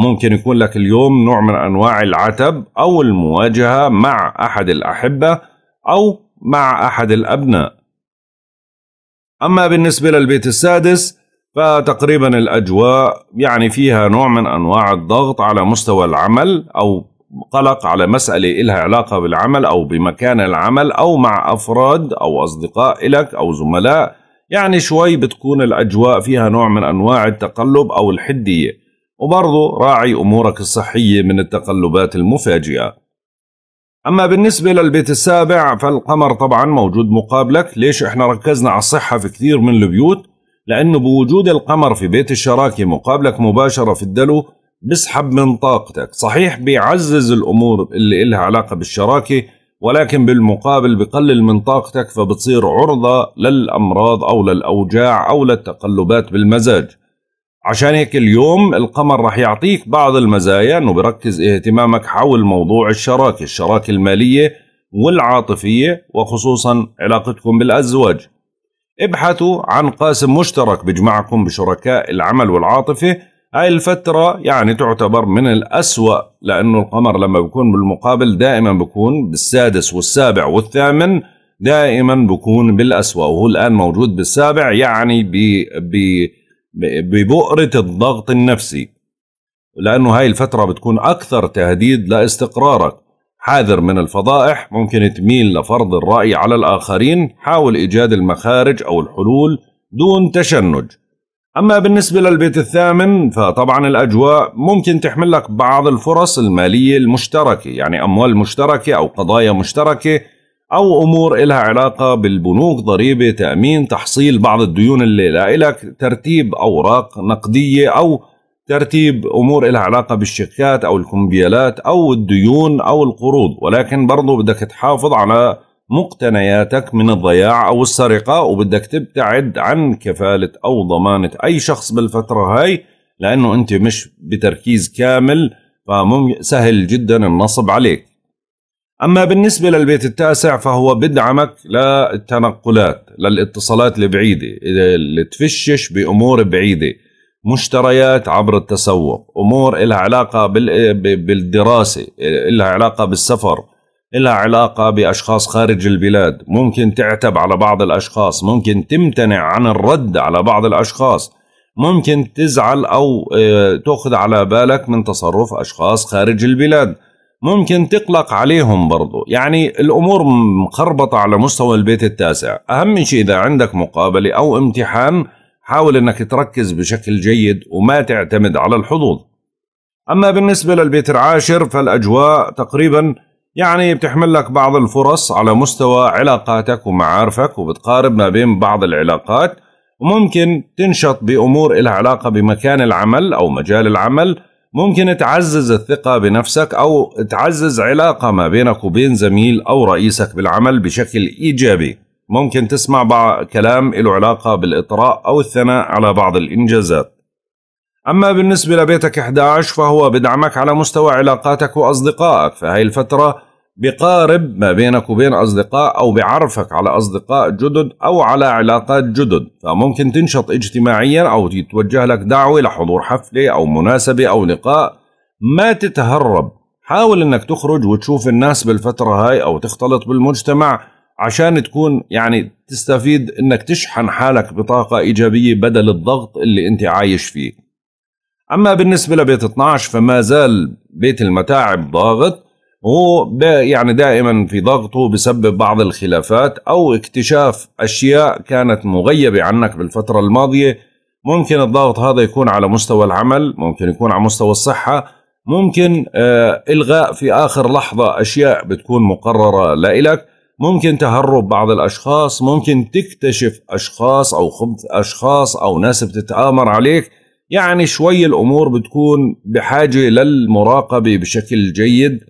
ممكن يكون لك اليوم نوع من أنواع العتب أو المواجهة مع أحد الأحبة أو مع أحد الأبناء أما بالنسبة للبيت السادس فتقريبا الأجواء يعني فيها نوع من أنواع الضغط على مستوى العمل أو قلق على مسألة إلها علاقة بالعمل أو بمكان العمل أو مع أفراد أو أصدقاء إلك أو زملاء يعني شوي بتكون الأجواء فيها نوع من أنواع التقلب أو الحدية وبرضه راعي أمورك الصحية من التقلبات المفاجئة اما بالنسبه للبيت السابع فالقمر طبعا موجود مقابلك ليش احنا ركزنا على الصحه في كثير من البيوت لانه بوجود القمر في بيت الشراكه مقابلك مباشره في الدلو بسحب من طاقتك صحيح بيعزز الامور اللي إلها علاقه بالشراكه ولكن بالمقابل بقلل من طاقتك فبتصير عرضه للامراض او للاوجاع او للتقلبات بالمزاج عشان هيك اليوم القمر رح يعطيك بعض المزايا انه بركز اهتمامك حول موضوع الشراكه، الشراكه الماليه والعاطفيه وخصوصا علاقتكم بالازواج. ابحثوا عن قاسم مشترك بجمعكم بشركاء العمل والعاطفه، هاي الفتره يعني تعتبر من الأسوأ لانه القمر لما بكون بالمقابل دائما بكون بالسادس والسابع والثامن دائما بكون بالأسوأ وهو الآن موجود بالسابع يعني ب ببؤرة الضغط النفسي لأنه هاي الفترة بتكون أكثر تهديد لاستقرارك حاذر من الفضائح ممكن تميل لفرض الرأي على الآخرين حاول إيجاد المخارج أو الحلول دون تشنج أما بالنسبة للبيت الثامن فطبعا الأجواء ممكن تحمل لك بعض الفرص المالية المشتركة يعني أموال مشتركة أو قضايا مشتركة أو أمور إلها علاقة بالبنوك ضريبة تأمين تحصيل بعض الديون اللي لإلك ترتيب أوراق نقدية أو ترتيب أمور إلها علاقة بالشيكات أو الكمبيالات أو الديون أو القروض ولكن برضو بدك تحافظ على مقتنياتك من الضياع أو السرقة وبدك تبتعد عن كفالة أو ضمانة أي شخص بالفترة هاي لأنه أنت مش بتركيز كامل فسهل جدا النصب عليك أما بالنسبة للبيت التاسع فهو بدعمك للتنقلات للاتصالات البعيدة اللي تفشش بأمور بعيدة مشتريات عبر التسوق أمور إلها علاقة بالدراسة إلها علاقة بالسفر إلها علاقة بأشخاص خارج البلاد ممكن تعتب على بعض الأشخاص ممكن تمتنع عن الرد على بعض الأشخاص ممكن تزعل أو آه، تأخذ على بالك من تصرف أشخاص خارج البلاد ممكن تقلق عليهم برضو يعني الأمور مخربطة على مستوى البيت التاسع أهم شيء إذا عندك مقابلة أو امتحان حاول أنك تركز بشكل جيد وما تعتمد على الحظوظ أما بالنسبة للبيت العاشر فالأجواء تقريبا يعني بتحمل لك بعض الفرص على مستوى علاقاتك ومعارفك وبتقارب ما بين بعض العلاقات وممكن تنشط بأمور لها علاقة بمكان العمل أو مجال العمل ممكن تعزز الثقة بنفسك أو تعزز علاقة ما بينك وبين زميل أو رئيسك بالعمل بشكل إيجابي ممكن تسمع بعض كلام له علاقة بالإطراء أو الثناء على بعض الإنجازات أما بالنسبة لبيتك 11 فهو بدعمك على مستوى علاقاتك وأصدقائك فهي الفترة بقارب ما بينك وبين أصدقاء أو بعرفك على أصدقاء جدد أو على علاقات جدد فممكن تنشط اجتماعيا أو يتوجه لك دعوة لحضور حفلة أو مناسبة أو لقاء ما تتهرب حاول أنك تخرج وتشوف الناس بالفترة هاي أو تختلط بالمجتمع عشان تكون يعني تستفيد أنك تشحن حالك بطاقة إيجابية بدل الضغط اللي أنت عايش فيه أما بالنسبة لبيت 12 فما زال بيت المتاعب ضاغط هو يعني دائما في ضغطه بسبب بعض الخلافات أو اكتشاف أشياء كانت مغيبة عنك بالفترة الماضية ممكن الضغط هذا يكون على مستوى العمل ممكن يكون على مستوى الصحة ممكن آه، إلغاء في آخر لحظة أشياء بتكون مقررة لإلك ممكن تهرب بعض الأشخاص ممكن تكتشف أشخاص أو خبث أشخاص أو ناس بتتآمر عليك يعني شوي الأمور بتكون بحاجة للمراقبة بشكل جيد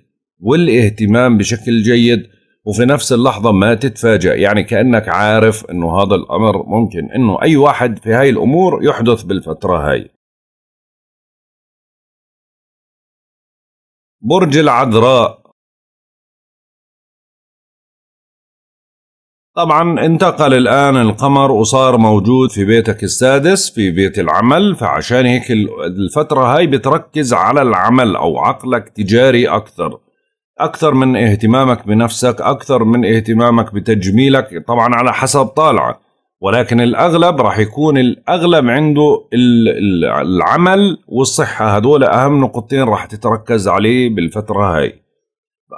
والاهتمام بشكل جيد وفي نفس اللحظة ما تتفاجأ يعني كأنك عارف أنه هذا الأمر ممكن أنه أي واحد في هاي الأمور يحدث بالفترة هاي برج العذراء طبعا انتقل الآن القمر وصار موجود في بيتك السادس في بيت العمل فعشان هيك الفترة هاي بتركز على العمل أو عقلك تجاري أكثر اكثر من اهتمامك بنفسك اكثر من اهتمامك بتجميلك طبعا على حسب طالعك ولكن الاغلب راح يكون الاغلب عنده العمل والصحه هذول اهم نقطتين راح تتركز عليه بالفتره هاي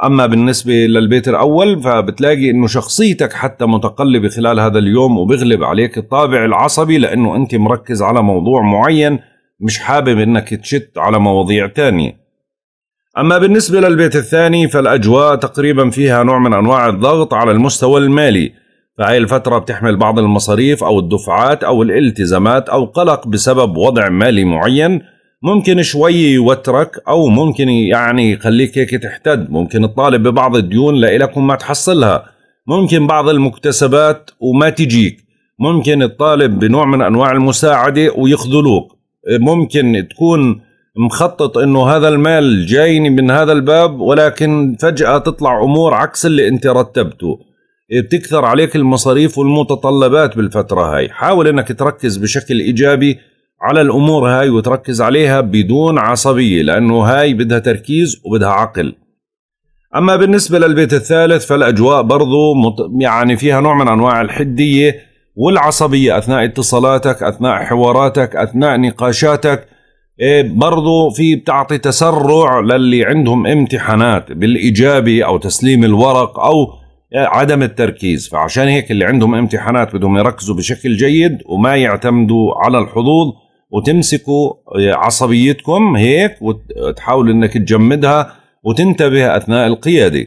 اما بالنسبه للبيت الاول فبتلاقي انه شخصيتك حتى متقلبه خلال هذا اليوم وبغلب عليك الطابع العصبي لانه انت مركز على موضوع معين مش حابب انك تشت على مواضيع تانية أما بالنسبة للبيت الثاني فالأجواء تقريبا فيها نوع من أنواع الضغط على المستوى المالي فهي الفترة بتحمل بعض المصاريف أو الدفعات أو الالتزامات أو قلق بسبب وضع مالي معين ممكن شوي يوترك أو ممكن يعني يخليك هيك تحتد ممكن تطالب ببعض الديون لإلك وما تحصلها ممكن بعض المكتسبات وما تجيك ممكن تطالب بنوع من أنواع المساعدة ويخذلوك ممكن تكون مخطط انه هذا المال جايني من هذا الباب ولكن فجأة تطلع امور عكس اللي انت رتبته إيه، بتكثر عليك المصاريف والمتطلبات بالفترة هاي حاول انك تركز بشكل ايجابي على الامور هاي وتركز عليها بدون عصبية لانه هاي بدها تركيز وبدها عقل اما بالنسبة للبيت الثالث فالاجواء برضو يعني فيها نوع من انواع الحدية والعصبية اثناء اتصالاتك اثناء حواراتك اثناء نقاشاتك إيه، برضو في بتعطي تسرع للي عندهم امتحانات بالإيجابي أو تسليم الورق أو إيه، عدم التركيز فعشان هيك اللي عندهم امتحانات بدهم يركزوا بشكل جيد وما يعتمدوا على الحظوظ وتمسكوا إيه، عصبيتكم هيك وتحاول انك تجمدها وتنتبه اثناء القياده.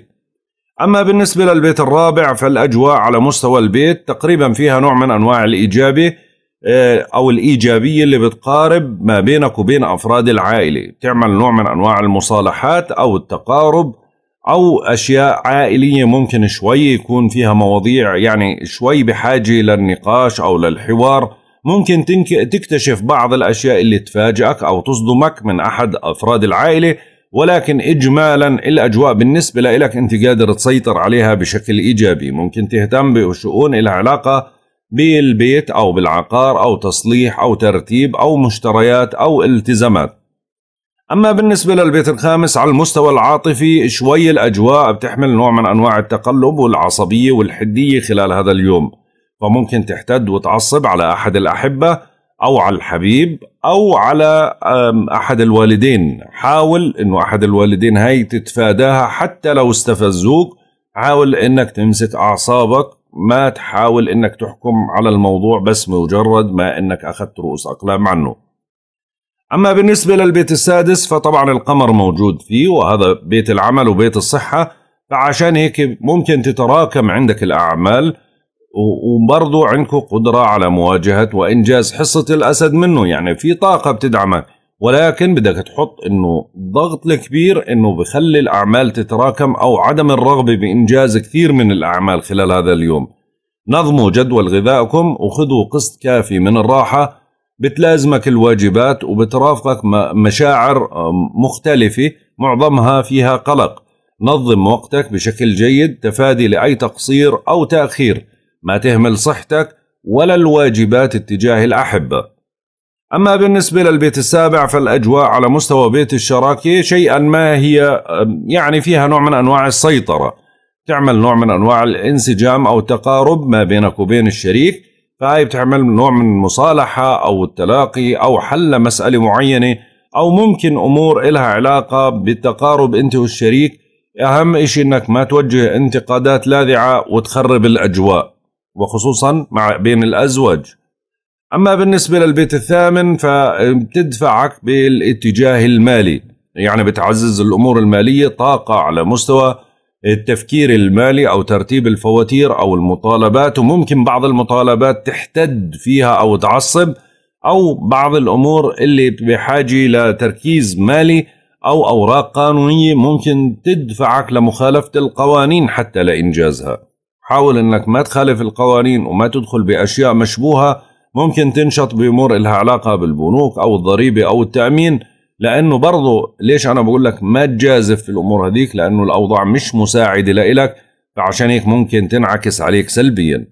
اما بالنسبه للبيت الرابع فالاجواء على مستوى البيت تقريبا فيها نوع من انواع الايجابي آه، او الايجابيه اللي بتقارب ما بينك وبين افراد العائله، بتعمل نوع من انواع المصالحات او التقارب او اشياء عائليه ممكن شوي يكون فيها مواضيع يعني شوي بحاجه للنقاش او للحوار، ممكن تكتشف بعض الاشياء اللي تفاجئك او تصدمك من احد افراد العائله ولكن اجمالا الاجواء بالنسبه لك انت قادر تسيطر عليها بشكل ايجابي، ممكن تهتم بشؤون العلاقه علاقه بالبيت أو بالعقار أو تصليح أو ترتيب أو مشتريات أو التزامات أما بالنسبة للبيت الخامس على المستوى العاطفي شوي الأجواء بتحمل نوع من أنواع التقلب والعصبية والحدية خلال هذا اليوم فممكن تحتد وتعصب على أحد الأحبة أو على الحبيب أو على أحد الوالدين حاول أنه أحد الوالدين هاي تتفاداها حتى لو استفزوك حاول أنك تمسك أعصابك ما تحاول انك تحكم على الموضوع بس مجرد ما انك اخذت رؤوس اقلام عنه اما بالنسبه للبيت السادس فطبعا القمر موجود فيه وهذا بيت العمل وبيت الصحه فعشان هيك ممكن تتراكم عندك الاعمال وبرضو عندك قدرة على مواجهة وإنجاز حصة الأسد منه يعني في طاقة بتدعمك ولكن بدك تحط انه الضغط الكبير انه بخلي الاعمال تتراكم او عدم الرغبه بانجاز كثير من الاعمال خلال هذا اليوم نظموا جدول غذائكم وخذوا قسط كافي من الراحه بتلازمك الواجبات وبترافقك مشاعر آه، مختلفه معظمها فيها قلق نظم وقتك بشكل جيد تفادي لاي تقصير او تاخير ما تهمل صحتك ولا الواجبات اتجاه الاحبه أما بالنسبة للبيت السابع فالأجواء على مستوى بيت الشراكة شيئا ما هي يعني فيها نوع من أنواع السيطرة تعمل نوع من أنواع الانسجام أو التقارب ما بينك وبين الشريك فهي بتعمل نوع من المصالحة أو التلاقي أو حل مسألة معينة أو ممكن أمور إلها علاقة بالتقارب أنت والشريك أهم إشي أنك ما توجه انتقادات لاذعة وتخرب الأجواء وخصوصا مع بين الأزواج أما بالنسبة للبيت الثامن فبتدفعك بالاتجاه المالي يعني بتعزز الأمور المالية طاقة على مستوى التفكير المالي أو ترتيب الفواتير أو المطالبات وممكن بعض المطالبات تحتد فيها أو تعصب أو بعض الأمور اللي بحاجة لتركيز مالي أو أوراق قانونية ممكن تدفعك لمخالفة القوانين حتى لإنجازها حاول أنك ما تخالف القوانين وما تدخل بأشياء مشبوهة ممكن تنشط بامور لها علاقه بالبنوك او الضريبه او التامين لانه برضه ليش انا بقول لك ما تجازف في الامور هذيك لانه الاوضاع مش مساعده لك فعشان هيك ممكن تنعكس عليك سلبيا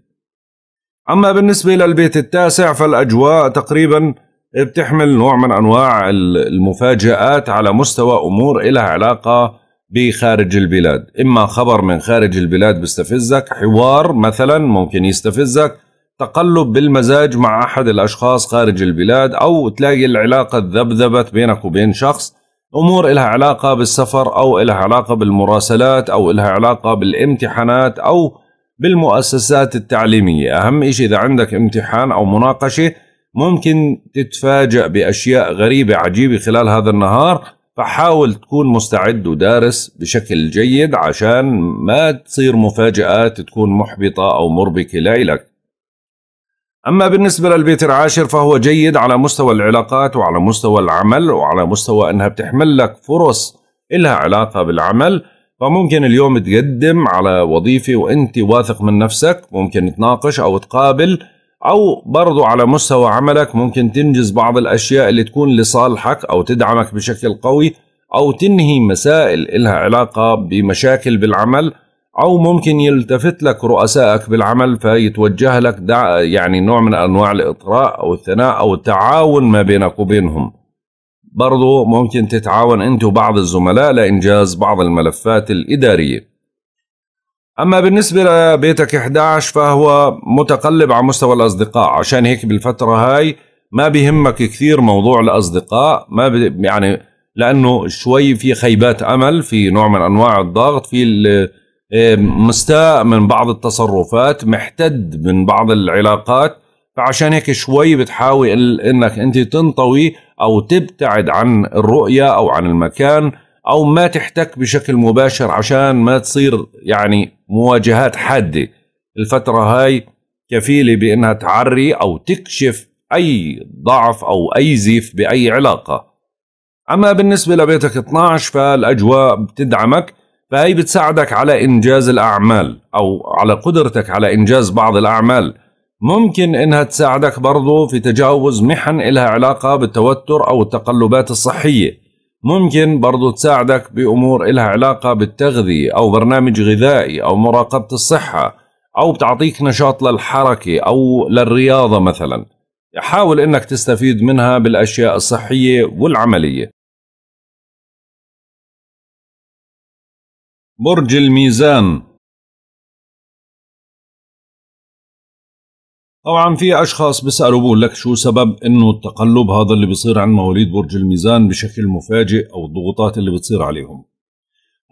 اما بالنسبه للبيت التاسع فالاجواء تقريبا بتحمل نوع من انواع المفاجآت على مستوى امور لها علاقه بخارج البلاد، اما خبر من خارج البلاد بيستفزك، حوار مثلا ممكن يستفزك، تقلب بالمزاج مع أحد الأشخاص خارج البلاد أو تلاقي العلاقة ذبذبت بينك وبين شخص أمور إلها علاقة بالسفر أو إلها علاقة بالمراسلات أو إلها علاقة بالامتحانات أو بالمؤسسات التعليمية أهم شيء إذا عندك امتحان أو مناقشة ممكن تتفاجأ بأشياء غريبة عجيبة خلال هذا النهار فحاول تكون مستعد ودارس بشكل جيد عشان ما تصير مفاجآت تكون محبطة أو مربكة لك أما بالنسبة للبيت العاشر فهو جيد على مستوى العلاقات وعلى مستوى العمل وعلى مستوى أنها بتحمل لك فرص إلها علاقة بالعمل فممكن اليوم تقدم على وظيفة وأنت واثق من نفسك ممكن تناقش أو تقابل أو برضو على مستوى عملك ممكن تنجز بعض الأشياء اللي تكون لصالحك أو تدعمك بشكل قوي أو تنهي مسائل إلها علاقة بمشاكل بالعمل او ممكن يلتفت لك رؤسائك بالعمل فيتوجه لك دع يعني نوع من انواع الاطراء او الثناء او التعاون ما بينك وبينهم برضو ممكن تتعاون انت وبعض الزملاء لانجاز بعض الملفات الاداريه اما بالنسبه لبيتك 11 فهو متقلب على مستوى الاصدقاء عشان هيك بالفتره هاي ما بيهمك كثير موضوع الاصدقاء ما يعني لانه شوي في خيبات امل في نوع من انواع الضغط في مستاء من بعض التصرفات محتد من بعض العلاقات فعشان هيك شوي بتحاول انك انت تنطوي او تبتعد عن الرؤيه او عن المكان او ما تحتك بشكل مباشر عشان ما تصير يعني مواجهات حاده الفتره هاي كفيله بانها تعري او تكشف اي ضعف او اي زيف باي علاقه اما بالنسبه لبيتك 12 فالاجواء بتدعمك فهي بتساعدك على إنجاز الأعمال أو على قدرتك على إنجاز بعض الأعمال ممكن إنها تساعدك برضو في تجاوز محن إلها علاقة بالتوتر أو التقلبات الصحية ممكن برضو تساعدك بأمور إلها علاقة بالتغذية أو برنامج غذائي أو مراقبة الصحة أو بتعطيك نشاط للحركة أو للرياضة مثلا حاول إنك تستفيد منها بالأشياء الصحية والعملية برج الميزان طبعا في اشخاص بيسالوا بقول لك شو سبب انه التقلب هذا اللي بيصير عند مواليد برج الميزان بشكل مفاجئ او الضغوطات اللي بتصير عليهم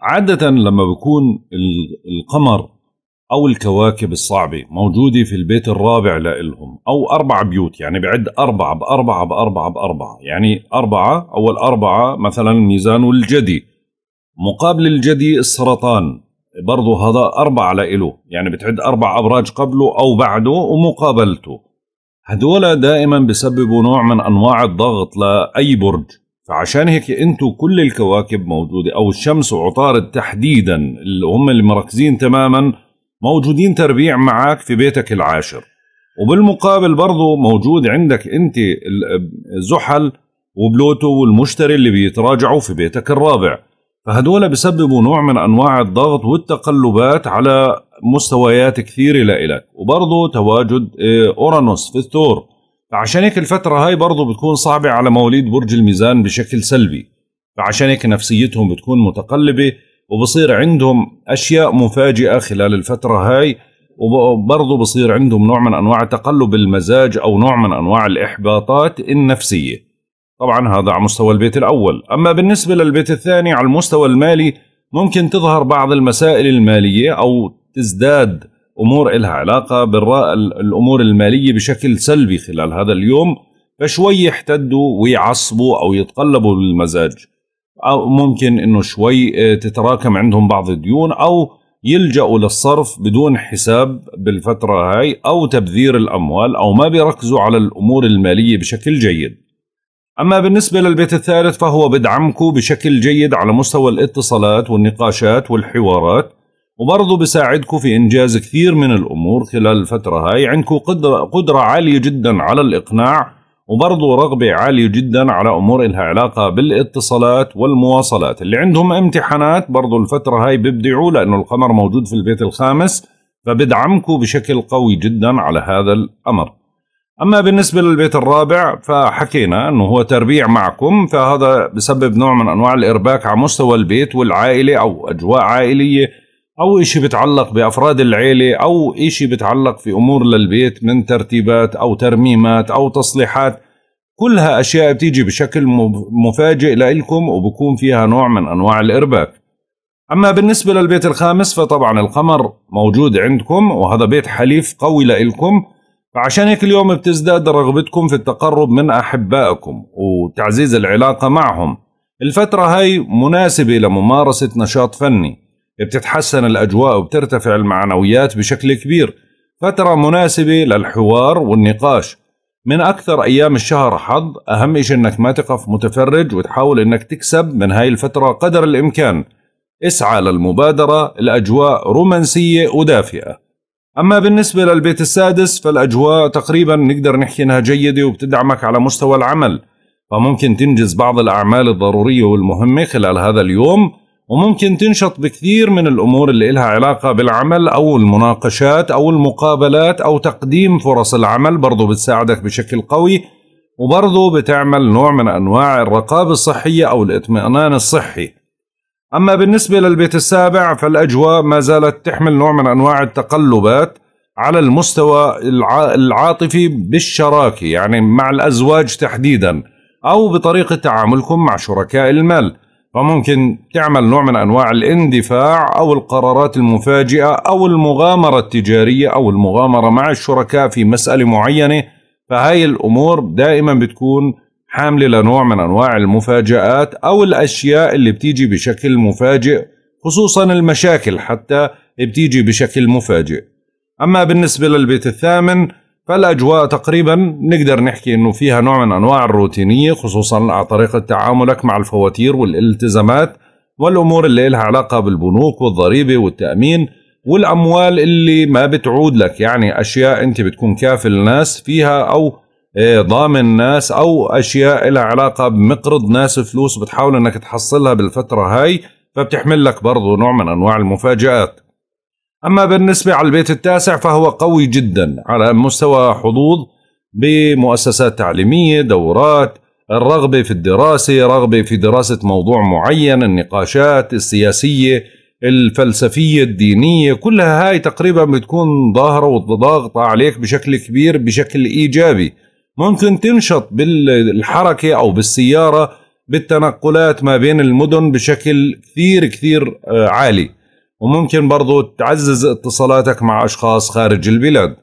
عاده لما بكون القمر او الكواكب الصعبه موجوده في البيت الرابع لإلهم او اربع بيوت يعني بعد أربعة بأربعة بأربعة بأربعة يعني أربعة اول أربعة مثلا الميزان والجدي مقابل الجدي السرطان برضه هذا أربعة لإله يعني بتعد أربع أبراج قبله أو بعده ومقابلته هدول دائما بسببوا نوع من أنواع الضغط لأي برج فعشان هيك انتو كل الكواكب موجودة أو الشمس وعطارد تحديدا اللي هم اللي مركزين تماما موجودين تربيع معك في بيتك العاشر وبالمقابل برضه موجود عندك انت زحل وبلوتو والمشتري اللي بيتراجعوا في بيتك الرابع فهدول بسببوا نوع من أنواع الضغط والتقلبات على مستويات كثيرة لإلك وبرضه تواجد آه، أورانوس في الثور فعشان هيك الفترة هاي برضه بتكون صعبة على مواليد برج الميزان بشكل سلبي فعشان هيك نفسيتهم بتكون متقلبة وبصير عندهم أشياء مفاجئة خلال الفترة هاي وبرضه بصير عندهم نوع من أنواع تقلب المزاج أو نوع من أنواع الإحباطات النفسية طبعا هذا على مستوى البيت الأول أما بالنسبة للبيت الثاني على المستوى المالي ممكن تظهر بعض المسائل المالية أو تزداد أمور إلها علاقة بالأمور المالية بشكل سلبي خلال هذا اليوم فشوي يحتدوا ويعصبوا أو يتقلبوا بالمزاج أو ممكن أنه شوي آه، تتراكم عندهم بعض الديون أو يلجأوا للصرف بدون حساب بالفترة هاي أو تبذير الأموال أو ما بيركزوا على الأمور المالية بشكل جيد أما بالنسبة للبيت الثالث فهو بدعمكم بشكل جيد على مستوى الاتصالات والنقاشات والحوارات وبرضه بساعدكم في إنجاز كثير من الأمور خلال الفترة هاي عندكم قدرة, قدرة عالية جدا على الإقناع وبرضه رغبة عالية جدا على أمور إلها علاقة بالاتصالات والمواصلات اللي عندهم امتحانات برضه الفترة هاي بيبدعوا لأنه القمر موجود في البيت الخامس فبدعمكم بشكل قوي جدا على هذا الأمر أما بالنسبة للبيت الرابع فحكينا أنه هو تربيع معكم فهذا بسبب نوع من أنواع الإرباك على مستوى البيت والعائلة أو أجواء عائلية أو إشي بتعلق بأفراد العيلة أو إشي بتعلق في أمور للبيت من ترتيبات أو ترميمات أو تصليحات كلها أشياء بتيجي بشكل مفاجئ لإلكم وبكون فيها نوع من أنواع الإرباك أما بالنسبة للبيت الخامس فطبعا القمر موجود عندكم وهذا بيت حليف قوي لإلكم فعشان هيك اليوم بتزداد رغبتكم في التقرب من أحبائكم وتعزيز العلاقة معهم الفترة هاي مناسبة لممارسة نشاط فني بتتحسن الأجواء وبترتفع المعنويات بشكل كبير فترة مناسبة للحوار والنقاش من أكثر أيام الشهر حظ أهم إشي أنك ما تقف متفرج وتحاول أنك تكسب من هاي الفترة قدر الإمكان اسعى للمبادرة الأجواء رومانسية ودافئة أما بالنسبة للبيت السادس فالأجواء تقريبا نقدر نحكي إنها جيدة وبتدعمك على مستوى العمل فممكن تنجز بعض الأعمال الضرورية والمهمة خلال هذا اليوم وممكن تنشط بكثير من الأمور اللي إلها علاقة بالعمل أو المناقشات أو المقابلات أو تقديم فرص العمل برضو بتساعدك بشكل قوي وبرضو بتعمل نوع من أنواع الرقابة الصحية أو الإطمئنان الصحي أما بالنسبة للبيت السابع فالأجواء ما زالت تحمل نوع من أنواع التقلبات على المستوى العاطفي بالشراكة يعني مع الأزواج تحديدا أو بطريقة تعاملكم مع شركاء المال فممكن تعمل نوع من أنواع الاندفاع أو القرارات المفاجئة أو المغامرة التجارية أو المغامرة مع الشركاء في مسألة معينة فهاي الأمور دائما بتكون حاملة لنوع من أنواع المفاجآت أو الأشياء اللي بتيجي بشكل مفاجئ خصوصا المشاكل حتى بتيجي بشكل مفاجئ أما بالنسبة للبيت الثامن فالأجواء تقريبا نقدر نحكي أنه فيها نوع من أنواع الروتينية خصوصا على طريقة تعاملك مع الفواتير والالتزامات والأمور اللي لها علاقة بالبنوك والضريبة والتأمين والأموال اللي ما بتعود لك يعني أشياء أنت بتكون كافل الناس فيها أو إيه، ضامن ناس او اشياء لها علاقه بمقرض ناس فلوس بتحاول انك تحصلها بالفتره هاي فبتحمل لك برضو نوع من انواع المفاجات اما بالنسبه على البيت التاسع فهو قوي جدا على مستوى حظوظ بمؤسسات تعليميه دورات الرغبه في الدراسه رغبه في دراسه موضوع معين النقاشات السياسيه الفلسفيه الدينيه كلها هاي تقريبا بتكون ظاهره وضاغطه عليك بشكل كبير بشكل ايجابي ممكن تنشط بالحركة أو بالسيارة بالتنقلات ما بين المدن بشكل كثير كثير آه، عالي وممكن برضو تعزز اتصالاتك مع أشخاص خارج البلاد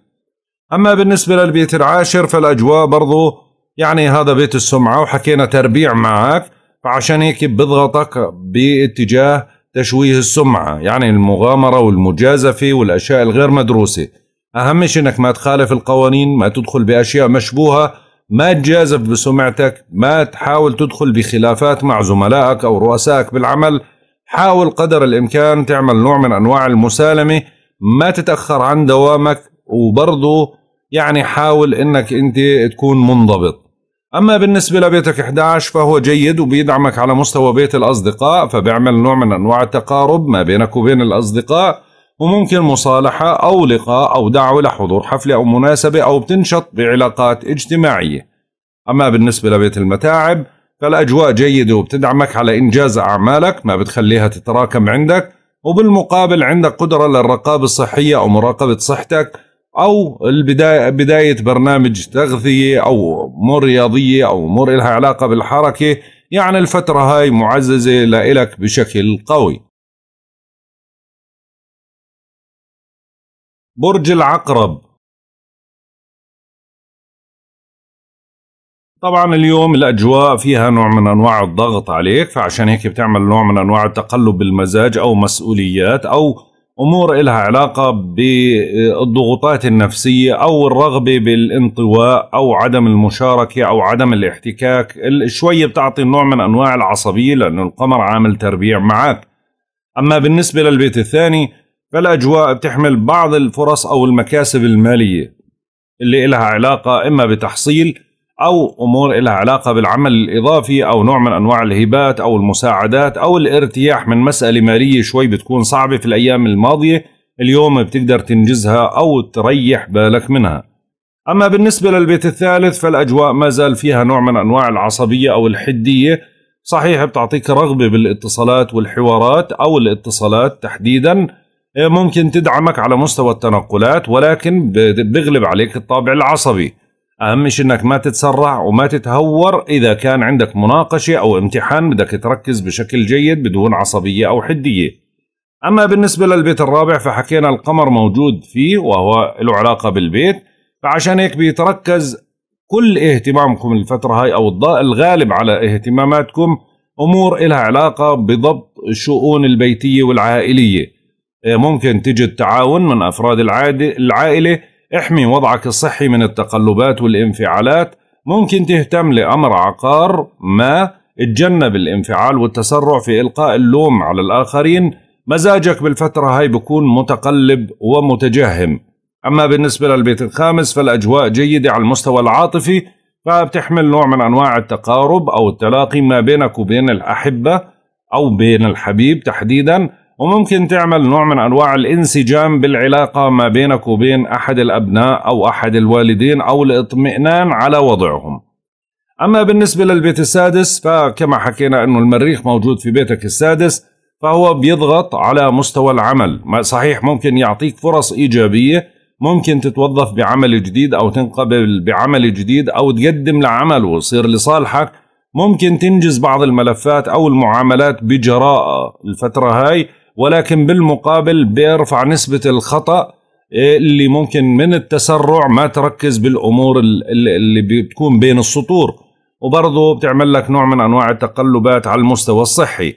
أما بالنسبة للبيت العاشر فالأجواء برضو يعني هذا بيت السمعة وحكينا تربيع معك فعشان هيك بضغطك باتجاه تشويه السمعة يعني المغامرة والمجازفة والأشياء الغير مدروسة اهم شيء انك ما تخالف القوانين ما تدخل باشياء مشبوهه ما تجازف بسمعتك ما تحاول تدخل بخلافات مع زملائك او رؤسائك بالعمل حاول قدر الامكان تعمل نوع من انواع المسالمه ما تتاخر عن دوامك وبرضه يعني حاول انك انت تكون منضبط اما بالنسبه لبيتك 11 فهو جيد وبيدعمك على مستوى بيت الاصدقاء فبيعمل نوع من انواع التقارب ما بينك وبين الاصدقاء وممكن مصالحة أو لقاء أو دعوة لحضور حفلة أو مناسبة أو بتنشط بعلاقات اجتماعية أما بالنسبة لبيت المتاعب فالأجواء جيدة وبتدعمك على إنجاز أعمالك ما بتخليها تتراكم عندك وبالمقابل عندك قدرة للرقابة الصحية أو مراقبة صحتك أو البداية بداية برنامج تغذية أو أمور رياضية أو أمور لها علاقة بالحركة يعني الفترة هاي معززة لإلك بشكل قوي برج العقرب طبعا اليوم الاجواء فيها نوع من انواع الضغط عليك فعشان هيك بتعمل نوع من انواع التقلب بالمزاج او مسؤوليات او امور إلها علاقه بالضغوطات النفسيه او الرغبه بالانطواء او عدم المشاركه او عدم الاحتكاك شويه بتعطي نوع من انواع العصبيه لانه القمر عامل تربيع معك اما بالنسبه للبيت الثاني فالأجواء بتحمل بعض الفرص أو المكاسب المالية اللي إلها علاقة إما بتحصيل أو أمور إلها علاقة بالعمل الإضافي أو نوع من أنواع الهبات أو المساعدات أو الارتياح من مسألة مالية شوي بتكون صعبة في الأيام الماضية اليوم بتقدر تنجزها أو تريح بالك منها أما بالنسبة للبيت الثالث فالأجواء ما زال فيها نوع من أنواع العصبية أو الحدية صحيح بتعطيك رغبة بالاتصالات والحوارات أو الاتصالات تحديداً إيه، ممكن تدعمك على مستوى التنقلات ولكن بيغلب عليك الطابع العصبي اهم شيء انك ما تتسرع وما تتهور اذا كان عندك مناقشه او امتحان بدك تركز بشكل جيد بدون عصبيه او حديه اما بالنسبه للبيت الرابع فحكينا القمر موجود فيه وهو له علاقه بالبيت فعشان هيك بيتركز كل اهتمامكم الفتره هاي او الغالب على اهتماماتكم امور إلها علاقه بضبط الشؤون البيتيه والعائليه ممكن تجد التعاون من أفراد العائلة احمي وضعك الصحي من التقلبات والانفعالات ممكن تهتم لأمر عقار ما اتجنب الانفعال والتسرع في إلقاء اللوم على الآخرين مزاجك بالفترة هاي بكون متقلب ومتجهم أما بالنسبة للبيت الخامس فالأجواء جيدة على المستوى العاطفي فبتحمل نوع من أنواع التقارب أو التلاقي ما بينك وبين الأحبة أو بين الحبيب تحديداً وممكن تعمل نوع من انواع الانسجام بالعلاقه ما بينك وبين احد الابناء او احد الوالدين او الاطمئنان على وضعهم. اما بالنسبه للبيت السادس فكما حكينا انه المريخ موجود في بيتك السادس فهو بيضغط على مستوى العمل، صحيح ممكن يعطيك فرص ايجابيه ممكن تتوظف بعمل جديد او تنقبل بعمل جديد او تقدم لعمل ويصير لصالحك ممكن تنجز بعض الملفات او المعاملات بجراءه الفتره هاي ولكن بالمقابل بيرفع نسبة الخطأ إيه، اللي ممكن من التسرع ما تركز بالأمور اللي بتكون بين السطور وبرضه بتعمل لك نوع من أنواع التقلبات على المستوى الصحي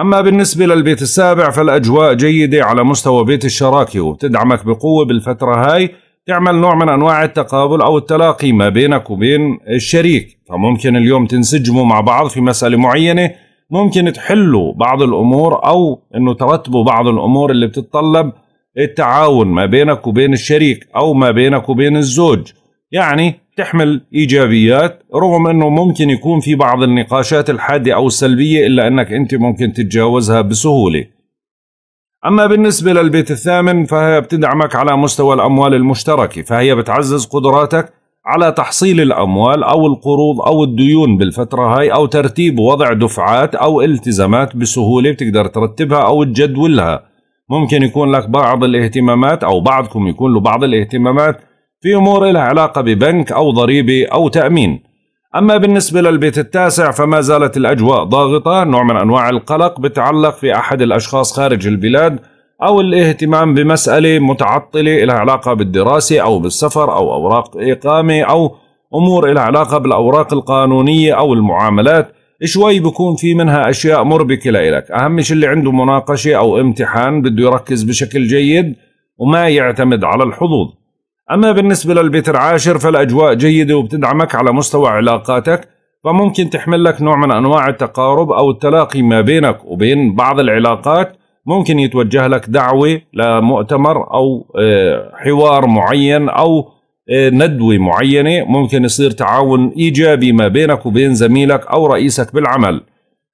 أما بالنسبة للبيت السابع فالأجواء جيدة على مستوى بيت الشراكة وبتدعمك بقوة بالفترة هاي تعمل نوع من أنواع التقابل أو التلاقي ما بينك وبين الشريك فممكن اليوم تنسجموا مع بعض في مسألة معينة ممكن تحلوا بعض الامور او انه ترتبوا بعض الامور اللي بتتطلب التعاون ما بينك وبين الشريك او ما بينك وبين الزوج يعني تحمل ايجابيات رغم انه ممكن يكون في بعض النقاشات الحاده او السلبيه الا انك انت ممكن تتجاوزها بسهوله اما بالنسبه للبيت الثامن فهي بتدعمك على مستوى الاموال المشتركه فهي بتعزز قدراتك على تحصيل الأموال أو القروض أو الديون بالفترة هاي أو ترتيب وضع دفعات أو التزامات بسهولة بتقدر ترتبها أو تجدولها ممكن يكون لك بعض الاهتمامات أو بعضكم يكون له بعض الاهتمامات في أمور لها علاقة ببنك أو ضريبة أو تأمين أما بالنسبة للبيت التاسع فما زالت الأجواء ضاغطة نوع من أنواع القلق بتعلق في أحد الأشخاص خارج البلاد أو الاهتمام بمسألة متعطلة لها علاقة بالدراسة أو بالسفر أو أوراق إقامة أو أمور لها علاقة بالأوراق القانونية أو المعاملات شوي بكون في منها أشياء مربكة لإلك أهم شيء اللي عنده مناقشة أو امتحان بده يركز بشكل جيد وما يعتمد على الحظوظ أما بالنسبة للبيت العاشر فالأجواء جيدة وبتدعمك على مستوى علاقاتك فممكن تحمل لك نوع من أنواع التقارب أو التلاقي ما بينك وبين بعض العلاقات ممكن يتوجه لك دعوه لمؤتمر او آه، حوار معين او آه، ندوه معينه ممكن يصير تعاون ايجابي ما بينك وبين زميلك او رئيسك بالعمل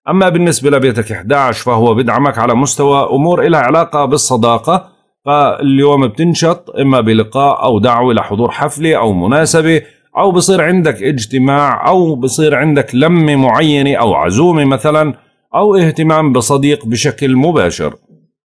اما بالنسبه لبيتك 11 فهو بدعمك على مستوى امور لها علاقه بالصداقه فاليوم بتنشط اما بلقاء او دعوه لحضور حفله او مناسبه او بصير عندك اجتماع او بصير عندك لمه معينه او عزومه مثلا أو اهتمام بصديق بشكل مباشر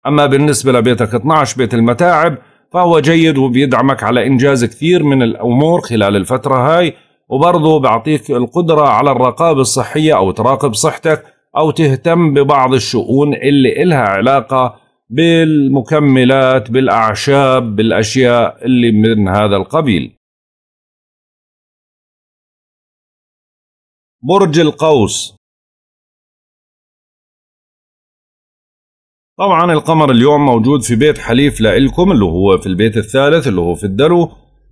أما بالنسبة لبيتك 12 بيت المتاعب فهو جيد وبيدعمك على إنجاز كثير من الأمور خلال الفترة هاي وبرضه بيعطيك القدرة على الرقابة الصحية أو تراقب صحتك أو تهتم ببعض الشؤون اللي إلها علاقة بالمكملات بالأعشاب بالأشياء اللي من هذا القبيل برج القوس طبعا القمر اليوم موجود في بيت حليف لإلكم اللي هو في البيت الثالث اللي هو في الدلو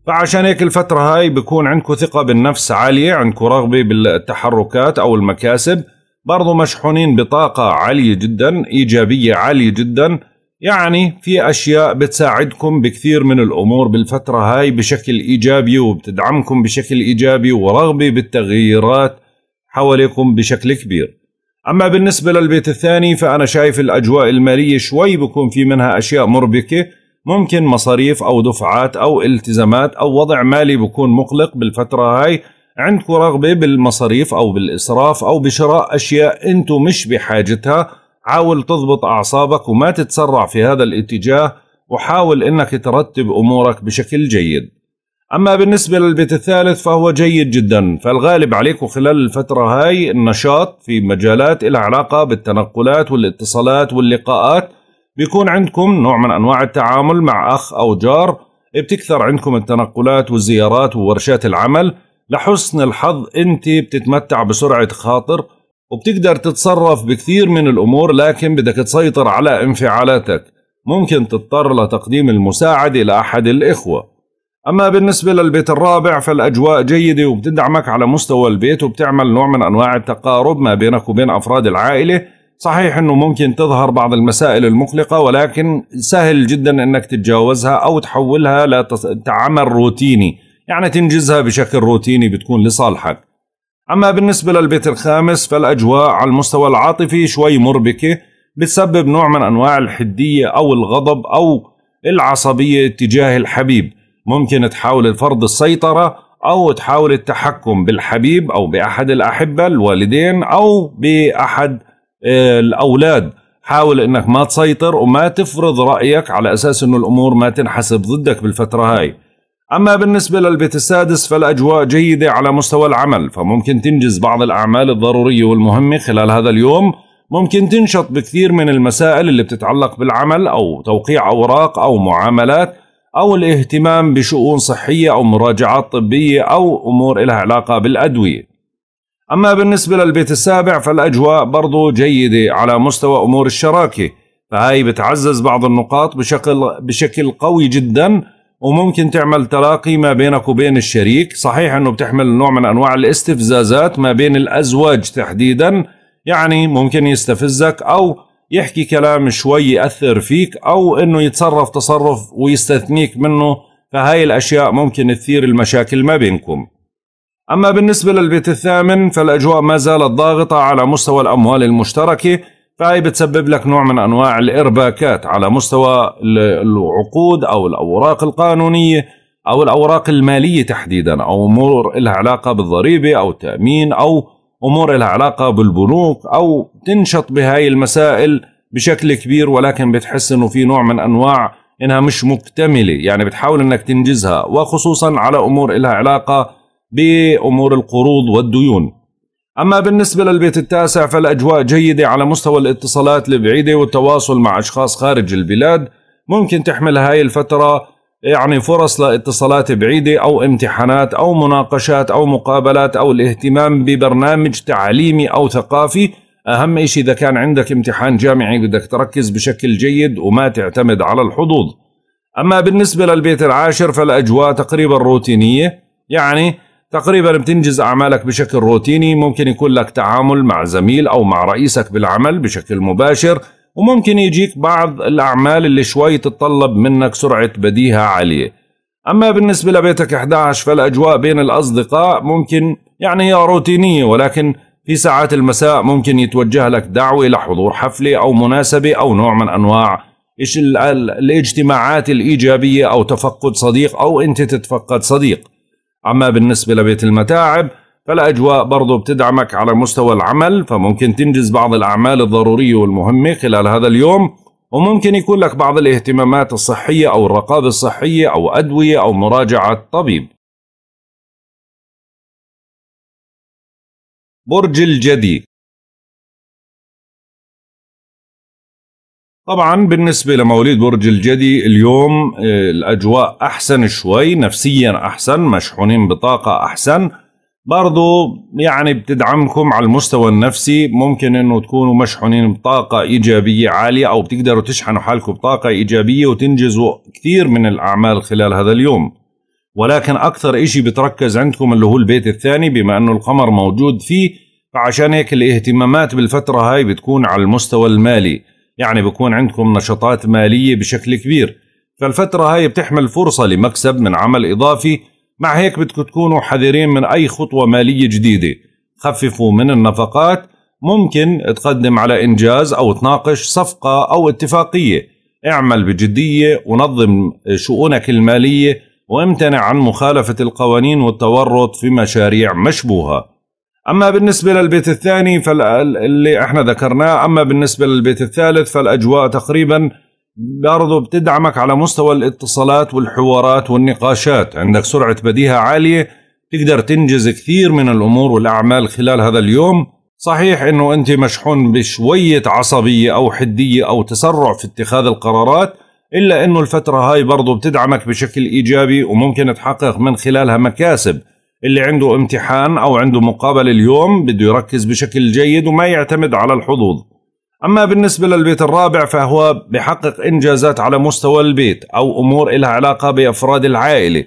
فعشان هيك الفترة هاي بكون عندكم ثقة بالنفس عالية عندكم رغبة بالتحركات أو المكاسب برضو مشحونين بطاقة عالية جدا إيجابية عالية جدا يعني في أشياء بتساعدكم بكثير من الأمور بالفترة هاي بشكل إيجابي وبتدعمكم بشكل إيجابي ورغبة بالتغييرات حواليكم بشكل كبير أما بالنسبة للبيت الثاني فأنا شايف الأجواء المالية شوي بكون في منها أشياء مربكة ممكن مصاريف أو دفعات أو التزامات أو وضع مالي بكون مقلق بالفترة هاي عندكم رغبة بالمصاريف أو بالإسراف أو بشراء أشياء أنتم مش بحاجتها حاول تضبط أعصابك وما تتسرع في هذا الاتجاه وحاول أنك ترتب أمورك بشكل جيد أما بالنسبة للبيت الثالث فهو جيد جدا فالغالب عليكم خلال الفترة هاي النشاط في مجالات لها علاقة بالتنقلات والاتصالات واللقاءات بيكون عندكم نوع من أنواع التعامل مع أخ أو جار بتكثر عندكم التنقلات والزيارات وورشات العمل لحسن الحظ أنت بتتمتع بسرعة خاطر وبتقدر تتصرف بكثير من الأمور لكن بدك تسيطر على انفعالاتك ممكن تضطر لتقديم المساعدة لأحد الإخوة اما بالنسبه للبيت الرابع فالاجواء جيده وبتدعمك على مستوى البيت وبتعمل نوع من انواع التقارب ما بينك وبين افراد العائله صحيح انه ممكن تظهر بعض المسائل المقلقه ولكن سهل جدا انك تتجاوزها او تحولها لعمل روتيني يعني تنجزها بشكل روتيني بتكون لصالحك اما بالنسبه للبيت الخامس فالاجواء على المستوى العاطفي شوي مربكه بتسبب نوع من انواع الحديه او الغضب او العصبيه تجاه الحبيب ممكن تحاول فرض السيطرة أو تحاول التحكم بالحبيب أو بأحد الأحبة الوالدين أو بأحد آه، الأولاد حاول انك ما تسيطر وما تفرض رايك على اساس انه الامور ما تنحسب ضدك بالفتره هاي اما بالنسبه للبيت السادس فالاجواء جيده على مستوى العمل فممكن تنجز بعض الاعمال الضروريه والمهمه خلال هذا اليوم ممكن تنشط بكثير من المسائل اللي بتتعلق بالعمل او توقيع اوراق او معاملات أو الاهتمام بشؤون صحية أو مراجعات طبية أو أمور لها علاقة بالأدوية أما بالنسبة للبيت السابع فالأجواء برضو جيدة على مستوى أمور الشراكة فهاي بتعزز بعض النقاط بشكل, بشكل قوي جدا وممكن تعمل تلاقي ما بينك وبين الشريك صحيح أنه بتحمل نوع من أنواع الاستفزازات ما بين الأزواج تحديدا يعني ممكن يستفزك أو يحكي كلام شوي يأثر فيك أو أنه يتصرف تصرف ويستثنيك منه فهاي الأشياء ممكن تثير المشاكل ما بينكم أما بالنسبة للبيت الثامن فالأجواء ما زالت ضاغطة على مستوى الأموال المشتركة فهي بتسبب لك نوع من أنواع الإرباكات على مستوى العقود أو الأوراق القانونية أو الأوراق المالية تحديدا أو أمور لها علاقة بالضريبة أو التأمين أو امور لها علاقه بالبنوك او تنشط بهاي المسائل بشكل كبير ولكن بتحس انه في نوع من انواع انها مش مكتمله يعني بتحاول انك تنجزها وخصوصا على امور لها علاقه بامور القروض والديون أما بالنسبة للبيت التاسع فالأجواء جيدة على مستوى الاتصالات البعيدة والتواصل مع أشخاص خارج البلاد ممكن تحمل هاي الفترة يعني فرص لاتصالات بعيدة أو امتحانات أو مناقشات أو مقابلات أو الاهتمام ببرنامج تعليمي أو ثقافي أهم شيء إذا كان عندك امتحان جامعي بدك تركز بشكل جيد وما تعتمد على الحظوظ أما بالنسبة للبيت العاشر فالأجواء تقريبا روتينية يعني تقريبا بتنجز أعمالك بشكل روتيني ممكن يكون لك تعامل مع زميل أو مع رئيسك بالعمل بشكل مباشر وممكن يجيك بعض الأعمال اللي شوي تتطلب منك سرعة بديهة عالية أما بالنسبة لبيتك 11 فالأجواء بين الأصدقاء ممكن يعني هي روتينية ولكن في ساعات المساء ممكن يتوجه لك دعوة لحضور حفلة أو مناسبة أو نوع من أنواع إيش الاجتماعات الإيجابية أو تفقد صديق أو أنت تتفقد صديق أما بالنسبة لبيت المتاعب فالأجواء برضو بتدعمك على مستوى العمل فممكن تنجز بعض الأعمال الضرورية والمهمة خلال هذا اليوم وممكن يكون لك بعض الاهتمامات الصحية أو الرقابة الصحية أو أدوية أو مراجعة طبيب برج الجدي طبعا بالنسبة لمواليد برج الجدي اليوم آه، الأجواء أحسن شوي نفسيا أحسن مشحونين بطاقة أحسن برضو يعني بتدعمكم على المستوى النفسي ممكن انه تكونوا مشحونين بطاقة ايجابية عالية او بتقدروا تشحنوا حالكم بطاقة ايجابية وتنجزوا كثير من الاعمال خلال هذا اليوم ولكن اكثر اشي بتركز عندكم اللي هو البيت الثاني بما انه القمر موجود فيه فعشان هيك الاهتمامات بالفترة هاي بتكون على المستوى المالي يعني بكون عندكم نشاطات مالية بشكل كبير فالفترة هاي بتحمل فرصة لمكسب من عمل اضافي مع هيك بدكم تكونوا حذرين من أي خطوة مالية جديدة خففوا من النفقات ممكن تقدم على إنجاز أو تناقش صفقة أو اتفاقية اعمل بجدية ونظم شؤونك المالية وامتنع عن مخالفة القوانين والتورط في مشاريع مشبوهة أما بالنسبة للبيت الثاني فاللي احنا ذكرناه أما بالنسبة للبيت الثالث فالأجواء تقريبا برضو بتدعمك على مستوى الاتصالات والحوارات والنقاشات عندك سرعة بديهة عالية تقدر تنجز كثير من الأمور والأعمال خلال هذا اليوم صحيح أنه أنت مشحون بشوية عصبية أو حدية أو تسرع في اتخاذ القرارات إلا أنه الفترة هاي برضو بتدعمك بشكل إيجابي وممكن تحقق من خلالها مكاسب اللي عنده امتحان أو عنده مقابلة اليوم بده يركز بشكل جيد وما يعتمد على الحظوظ أما بالنسبة للبيت الرابع فهو بحقق إنجازات على مستوى البيت أو أمور إلها علاقة بأفراد العائلة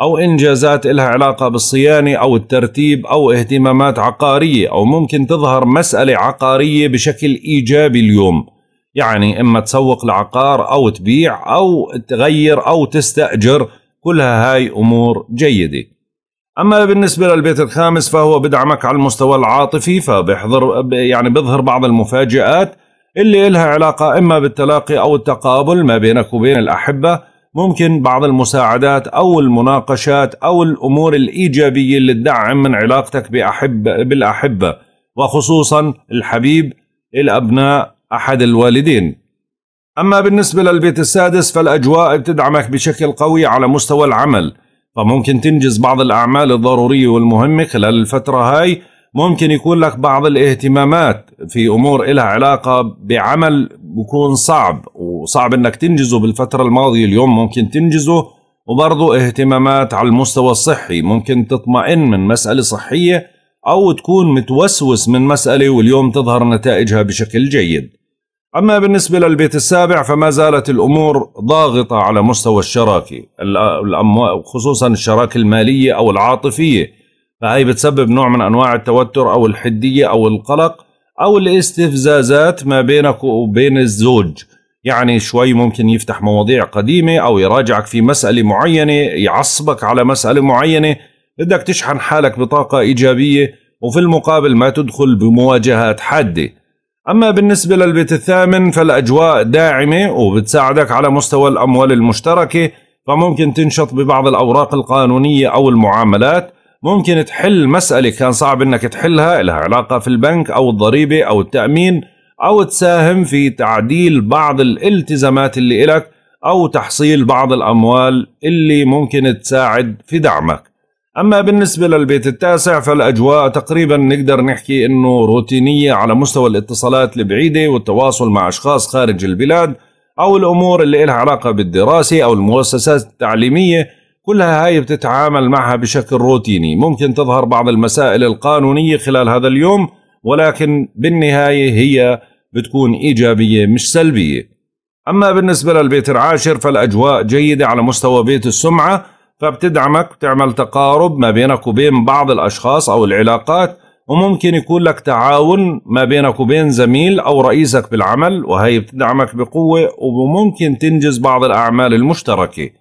أو إنجازات إلها علاقة بالصيانة أو الترتيب أو اهتمامات عقارية أو ممكن تظهر مسألة عقارية بشكل إيجابي اليوم يعني إما تسوق لعقار أو تبيع أو تغير أو تستأجر كلها هاي أمور جيدة أما بالنسبة للبيت الخامس فهو بدعمك على المستوى العاطفي فبيحضر يعني بيظهر بعض المفاجآت اللي إلها علاقة إما بالتلاقي أو التقابل ما بينك وبين الأحبة ممكن بعض المساعدات أو المناقشات أو الأمور الإيجابية اللي تدعم من علاقتك بأحب بالأحبة وخصوصا الحبيب الأبناء أحد الوالدين أما بالنسبة للبيت السادس فالأجواء بتدعمك بشكل قوي على مستوى العمل فممكن تنجز بعض الأعمال الضرورية والمهمة خلال الفترة هاي ممكن يكون لك بعض الاهتمامات في امور إلها علاقه بعمل بكون صعب وصعب انك تنجزه بالفتره الماضيه اليوم ممكن تنجزه وبرضه اهتمامات على المستوى الصحي ممكن تطمئن من مساله صحيه او تكون متوسوس من مساله واليوم تظهر نتائجها بشكل جيد. اما بالنسبه للبيت السابع فما زالت الامور ضاغطه على مستوى الشراكه خصوصا الشراكه الماليه او العاطفيه فهي بتسبب نوع من انواع التوتر او الحديه او القلق او الاستفزازات ما بينك وبين الزوج يعني شوي ممكن يفتح مواضيع قديمه او يراجعك في مساله معينه يعصبك على مساله معينه بدك تشحن حالك بطاقه ايجابيه وفي المقابل ما تدخل بمواجهات حاده أما بالنسبة للبيت الثامن فالأجواء داعمة وبتساعدك على مستوى الأموال المشتركة فممكن تنشط ببعض الأوراق القانونية أو المعاملات ممكن تحل مسألة كان صعب انك تحلها لها علاقة في البنك او الضريبة او التأمين او تساهم في تعديل بعض الالتزامات اللي إلك او تحصيل بعض الاموال اللي ممكن تساعد في دعمك اما بالنسبة للبيت التاسع فالاجواء تقريبا نقدر نحكي انه روتينية على مستوى الاتصالات البعيدة والتواصل مع اشخاص خارج البلاد او الامور اللي لها علاقة بالدراسة او المؤسسات التعليمية كلها هاي بتتعامل معها بشكل روتيني ممكن تظهر بعض المسائل القانونية خلال هذا اليوم ولكن بالنهاية هي بتكون إيجابية مش سلبية أما بالنسبة للبيت العاشر فالأجواء جيدة على مستوى بيت السمعة فبتدعمك بتعمل تقارب ما بينك وبين بعض الأشخاص أو العلاقات وممكن يكون لك تعاون ما بينك وبين زميل أو رئيسك بالعمل وهي بتدعمك بقوة وممكن تنجز بعض الأعمال المشتركة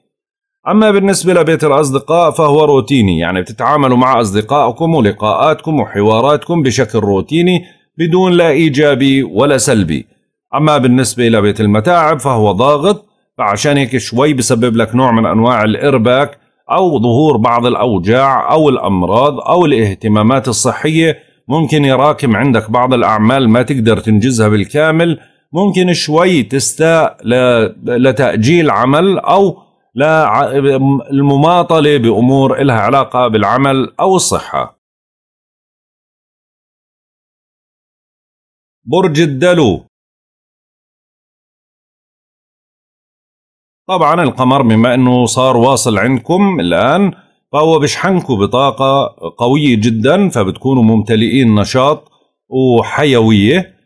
أما بالنسبة لبيت الأصدقاء فهو روتيني يعني بتتعاملوا مع أصدقائكم ولقاءاتكم وحواراتكم بشكل روتيني بدون لا إيجابي ولا سلبي أما بالنسبة لبيت المتاعب فهو ضاغط فعشان هيك شوي بسبب لك نوع من أنواع الإرباك أو ظهور بعض الأوجاع أو الأمراض أو الاهتمامات الصحية ممكن يراكم عندك بعض الأعمال ما تقدر تنجزها بالكامل ممكن شوي تستاء لتأجيل عمل أو لا المماطلة بأمور إلها علاقة بالعمل أو الصحة برج الدلو طبعا القمر بما أنه صار واصل عندكم الآن فهو بشحنكم بطاقة قوية جدا فبتكونوا ممتلئين نشاط وحيوية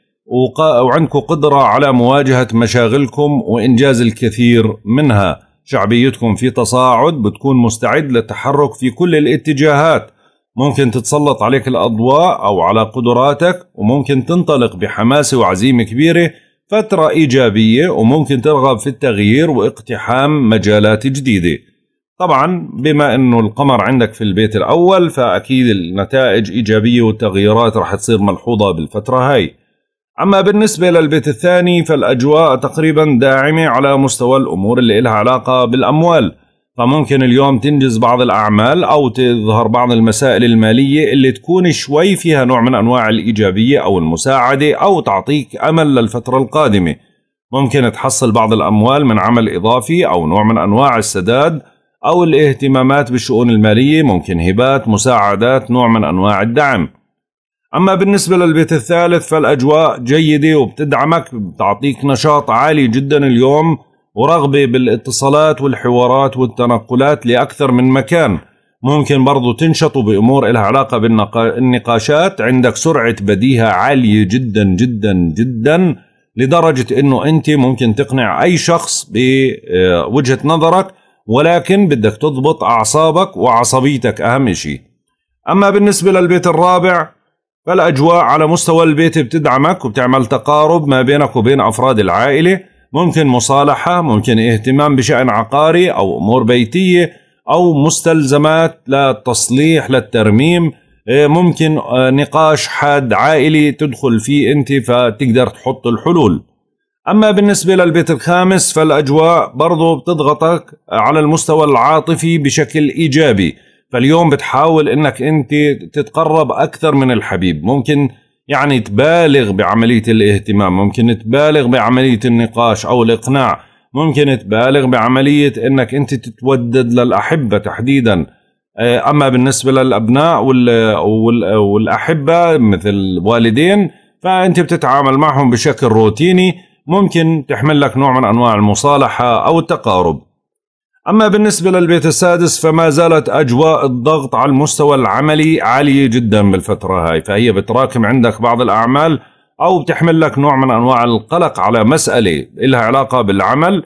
وعندكم قدرة على مواجهة مشاغلكم وإنجاز الكثير منها شعبيتكم في تصاعد بتكون مستعد للتحرك في كل الاتجاهات ممكن تتسلط عليك الأضواء أو على قدراتك وممكن تنطلق بحماسة وعزيمة كبيرة فترة إيجابية وممكن ترغب في التغيير واقتحام مجالات جديدة طبعا بما أنه القمر عندك في البيت الأول فأكيد النتائج إيجابية والتغييرات رح تصير ملحوظة بالفترة هاي أما بالنسبة للبيت الثاني فالأجواء تقريبا داعمة على مستوى الأمور اللي إلها علاقة بالأموال فممكن اليوم تنجز بعض الأعمال أو تظهر بعض المسائل المالية اللي تكون شوي فيها نوع من أنواع الإيجابية أو المساعدة أو تعطيك أمل للفترة القادمة ممكن تحصل بعض الأموال من عمل إضافي أو نوع من أنواع السداد أو الاهتمامات بالشؤون المالية ممكن هبات مساعدات نوع من أنواع الدعم أما بالنسبة للبيت الثالث فالأجواء جيدة وبتدعمك بتعطيك نشاط عالي جدا اليوم ورغبة بالاتصالات والحوارات والتنقلات لأكثر من مكان ممكن برضو تنشطوا بأمور لها علاقة بالنقاشات عندك سرعة بديهة عالية جدا جدا جدا لدرجة أنه أنت ممكن تقنع أي شخص بوجهة نظرك ولكن بدك تضبط أعصابك وعصبيتك أهم شيء أما بالنسبة للبيت الرابع فالاجواء على مستوى البيت بتدعمك وبتعمل تقارب ما بينك وبين افراد العائله ممكن مصالحه ممكن اهتمام بشان عقاري او امور بيتيه او مستلزمات للتصليح للترميم إيه، ممكن آه، نقاش حاد عائلي تدخل فيه انت فتقدر تحط الحلول اما بالنسبه للبيت الخامس فالاجواء برضه بتضغطك على المستوى العاطفي بشكل ايجابي فاليوم بتحاول انك انت تتقرب اكثر من الحبيب ممكن يعني تبالغ بعمليه الاهتمام ممكن تبالغ بعمليه النقاش او الاقناع ممكن تبالغ بعمليه انك انت تتودد للاحبه تحديدا آه، اما بالنسبه للابناء والاحبه مثل والدين فانت بتتعامل معهم بشكل روتيني ممكن تحمل لك نوع من انواع المصالحه او التقارب أما بالنسبة للبيت السادس فما زالت أجواء الضغط على المستوى العملي عالية جدا بالفترة هاي فهي بتراكم عندك بعض الأعمال أو بتحمل لك نوع من أنواع القلق على مسألة إلها علاقة بالعمل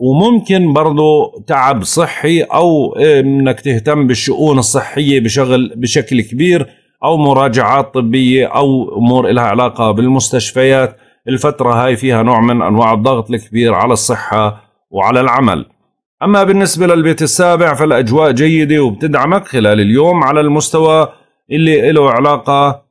وممكن برضه تعب صحي أو أنك تهتم بالشؤون الصحية بشغل بشكل كبير أو مراجعات طبية أو أمور إلها علاقة بالمستشفيات الفترة هاي فيها نوع من أنواع الضغط الكبير على الصحة وعلى العمل أما بالنسبة للبيت السابع فالأجواء جيدة وبتدعمك خلال اليوم على المستوى اللي له علاقة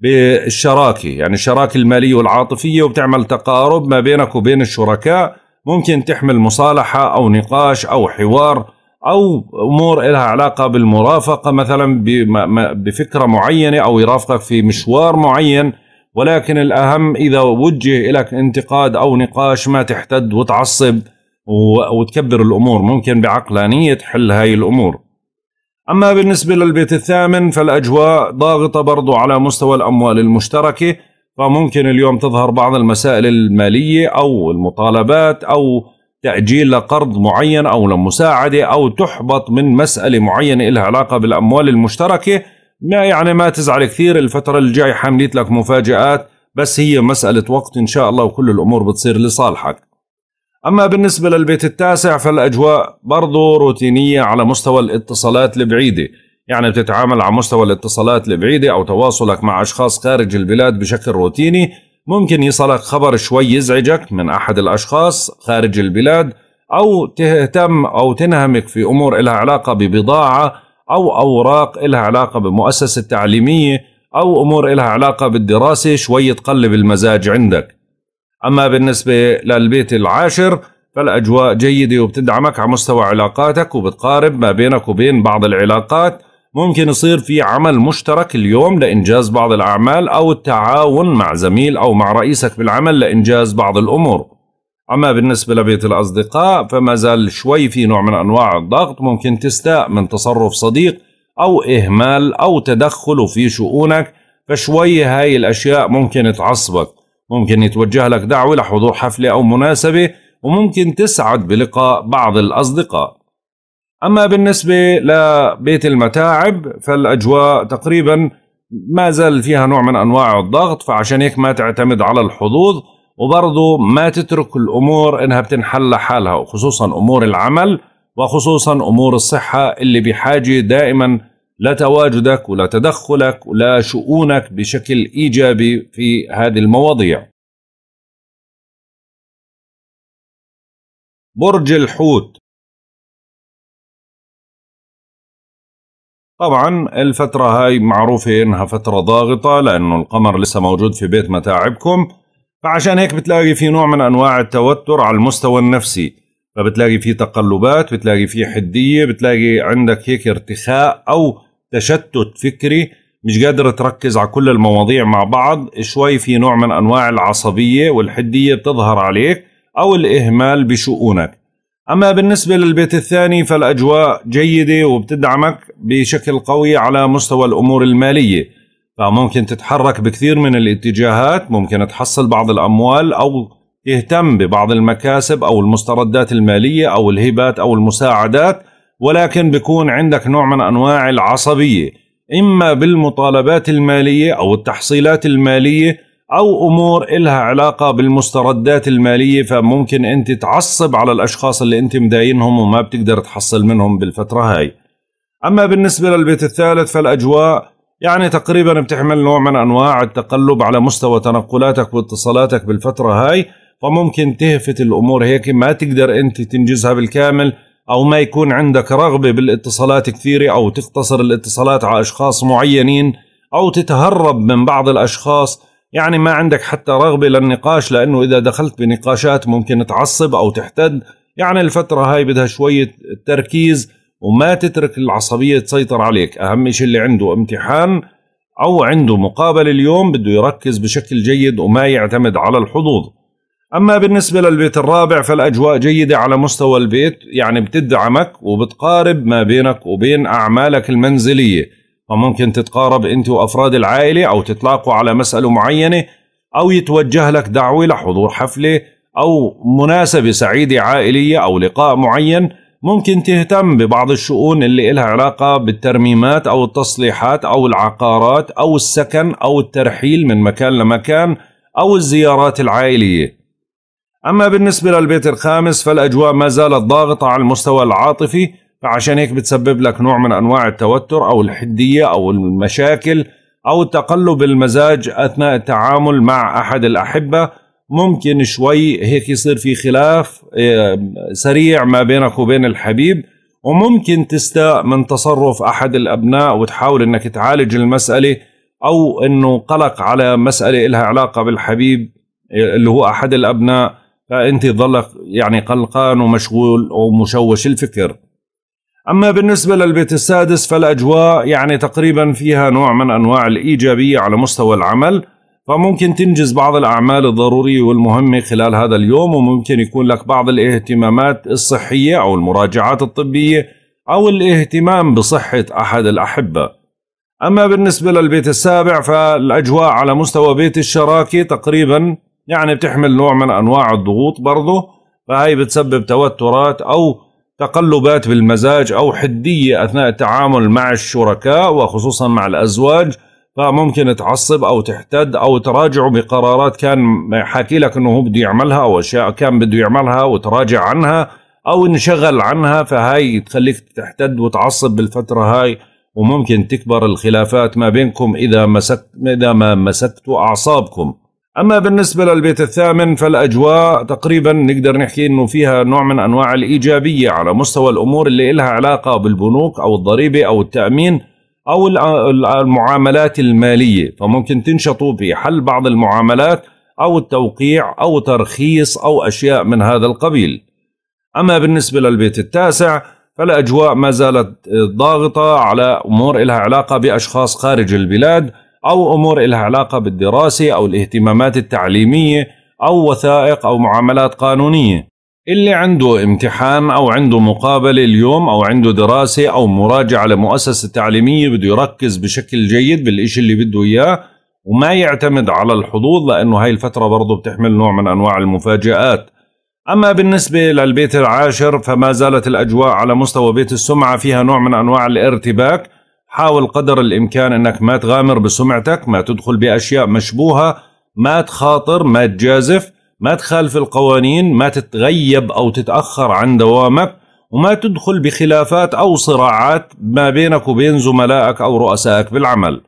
بالشراكة يعني الشراكة المالية والعاطفية وبتعمل تقارب ما بينك وبين الشركاء ممكن تحمل مصالحة أو نقاش أو حوار أو أمور إلها علاقة بالمرافقة مثلا بفكرة معينة أو يرافقك في مشوار معين ولكن الأهم إذا وجه لك انتقاد أو نقاش ما تحتد وتعصب وتكبر الأمور ممكن بعقلانية تحل هاي الأمور أما بالنسبة للبيت الثامن فالأجواء ضاغطة برضو على مستوى الأموال المشتركة فممكن اليوم تظهر بعض المسائل المالية أو المطالبات أو تأجيل لقرض معين أو لمساعدة أو تحبط من مسألة معينة لها علاقة بالأموال المشتركة ما يعني ما تزعل كثير الفترة الجاي حامليت لك مفاجآت بس هي مسألة وقت إن شاء الله وكل الأمور بتصير لصالحك أما بالنسبة للبيت التاسع فالأجواء برضو روتينية على مستوى الاتصالات البعيدة يعني بتتعامل على مستوى الاتصالات البعيدة أو تواصلك مع أشخاص خارج البلاد بشكل روتيني ممكن يصلك خبر شوي يزعجك من أحد الأشخاص خارج البلاد أو تهتم أو تنهمك في أمور إلها علاقة ببضاعة أو أوراق إلها علاقة بمؤسسة تعليمية أو أمور إلها علاقة بالدراسة شوي تقلب المزاج عندك أما بالنسبة للبيت العاشر فالأجواء جيدة وبتدعمك على مستوى علاقاتك وبتقارب ما بينك وبين بعض العلاقات ممكن يصير في عمل مشترك اليوم لإنجاز بعض الأعمال أو التعاون مع زميل أو مع رئيسك بالعمل لإنجاز بعض الأمور أما بالنسبة لبيت الأصدقاء فما زال شوي في نوع من أنواع الضغط ممكن تستاء من تصرف صديق أو إهمال أو تدخله في شؤونك فشوي هاي الأشياء ممكن تعصبك ممكن يتوجه لك دعوة لحضور حفلة أو مناسبة وممكن تسعد بلقاء بعض الأصدقاء أما بالنسبة لبيت المتاعب فالأجواء تقريبا ما زال فيها نوع من أنواع الضغط فعشان هيك ما تعتمد على الحظوظ وبرضه ما تترك الأمور إنها بتنحل لحالها وخصوصا أمور العمل وخصوصا أمور الصحة اللي بحاجة دائما لا تواجدك ولا تدخلك ولا شؤونك بشكل ايجابي في هذه المواضيع. برج الحوت طبعا الفترة هاي معروفة انها فترة ضاغطة لانه القمر لسه موجود في بيت متاعبكم فعشان هيك بتلاقي في نوع من انواع التوتر على المستوى النفسي فبتلاقي في تقلبات بتلاقي في حدية بتلاقي عندك هيك ارتخاء او تشتت فكري مش قادر تركز على كل المواضيع مع بعض شوي في نوع من أنواع العصبية والحدية بتظهر عليك أو الإهمال بشؤونك أما بالنسبة للبيت الثاني فالأجواء جيدة وبتدعمك بشكل قوي على مستوى الأمور المالية فممكن تتحرك بكثير من الاتجاهات ممكن تحصل بعض الأموال أو تهتم ببعض المكاسب أو المستردات المالية أو الهبات أو المساعدات ولكن بيكون عندك نوع من انواع العصبيه اما بالمطالبات الماليه او التحصيلات الماليه او امور إلها علاقه بالمستردات الماليه فممكن انت تعصب على الاشخاص اللي انت مداينهم وما بتقدر تحصل منهم بالفتره هاي اما بالنسبه للبيت الثالث فالاجواء يعني تقريبا بتحمل نوع من انواع التقلب على مستوى تنقلاتك واتصالاتك بالفتره هاي فممكن تهفت الامور هيك ما تقدر انت تنجزها بالكامل او ما يكون عندك رغبه بالاتصالات كثيره او تقتصر الاتصالات على اشخاص معينين او تتهرب من بعض الاشخاص يعني ما عندك حتى رغبه للنقاش لانه اذا دخلت بنقاشات ممكن تعصب او تحتد يعني الفتره هاي بدها شويه تركيز وما تترك العصبيه تسيطر عليك اهم شيء اللي عنده امتحان او عنده مقابله اليوم بده يركز بشكل جيد وما يعتمد على الحظوظ أما بالنسبة للبيت الرابع فالأجواء جيدة على مستوى البيت يعني بتدعمك وبتقارب ما بينك وبين أعمالك المنزلية فممكن تتقارب أنت وأفراد العائلة أو تتلاقوا على مسألة معينة أو يتوجه لك دعوة لحضور حفلة أو مناسبة سعيدة عائلية أو لقاء معين ممكن تهتم ببعض الشؤون اللي إلها علاقة بالترميمات أو التصليحات أو العقارات أو السكن أو الترحيل من مكان لمكان أو الزيارات العائلية أما بالنسبة للبيت الخامس فالأجواء ما زالت ضاغطة على المستوى العاطفي فعشان هيك بتسبب لك نوع من أنواع التوتر أو الحدية أو المشاكل أو تقلب المزاج أثناء التعامل مع أحد الأحبة ممكن شوي هيك يصير في خلاف سريع ما بينك وبين الحبيب وممكن تستاء من تصرف أحد الأبناء وتحاول أنك تعالج المسألة أو أنه قلق على مسألة إلها علاقة بالحبيب آه، اللي هو أحد الأبناء فانت ظلك يعني قلقان ومشغول ومشوش الفكر اما بالنسبه للبيت السادس فالاجواء يعني تقريبا فيها نوع من انواع الايجابيه على مستوى العمل فممكن تنجز بعض الأعمال الضرورية والمهمة خلال هذا اليوم وممكن يكون لك بعض الاهتمامات الصحية أو المراجعات الطبية أو الاهتمام بصحة أحد الأحبة أما بالنسبة للبيت السابع فالأجواء على مستوى بيت الشراكة تقريبا يعني بتحمل نوع من انواع الضغوط برضه فهي بتسبب توترات او تقلبات بالمزاج او حديه اثناء التعامل مع الشركاء وخصوصا مع الازواج فممكن تعصب او تحتد او تراجع بقرارات كان حاكي لك انه هو بده يعملها او اشياء كان بده يعملها وتراجع عنها او انشغل عنها فهاي تخليك تحتد وتعصب بالفتره هاي وممكن تكبر الخلافات ما بينكم اذا مسكت اذا ما مسكتوا اعصابكم اما بالنسبه للبيت الثامن فالاجواء تقريبا نقدر نحكي انه فيها نوع من انواع الايجابيه على مستوى الامور اللي إلها علاقه بالبنوك او الضريبه او التامين او المعاملات الماليه فممكن تنشطوا في حل بعض المعاملات او التوقيع او ترخيص او اشياء من هذا القبيل اما بالنسبه للبيت التاسع فالاجواء ما زالت ضاغطه على امور إلها علاقه باشخاص خارج البلاد أو أمور إلها علاقة بالدراسة أو الاهتمامات التعليمية أو وثائق أو معاملات قانونية اللي عنده امتحان أو عنده مقابلة اليوم أو عنده دراسة أو مراجعة لمؤسسة تعليمية بده يركز بشكل جيد بالإشي اللي بده إياه وما يعتمد على الحظوظ لأنه هاي الفترة برضه بتحمل نوع من أنواع المفاجآت أما بالنسبة للبيت العاشر فما زالت الأجواء على مستوى بيت السمعة فيها نوع من أنواع الارتباك حاول قدر الامكان انك ما تغامر بسمعتك ما تدخل باشياء مشبوهه ما تخاطر ما تجازف ما تخالف القوانين ما تتغيب او تتاخر عن دوامك وما تدخل بخلافات او صراعات ما بينك وبين زملائك او رؤسائك بالعمل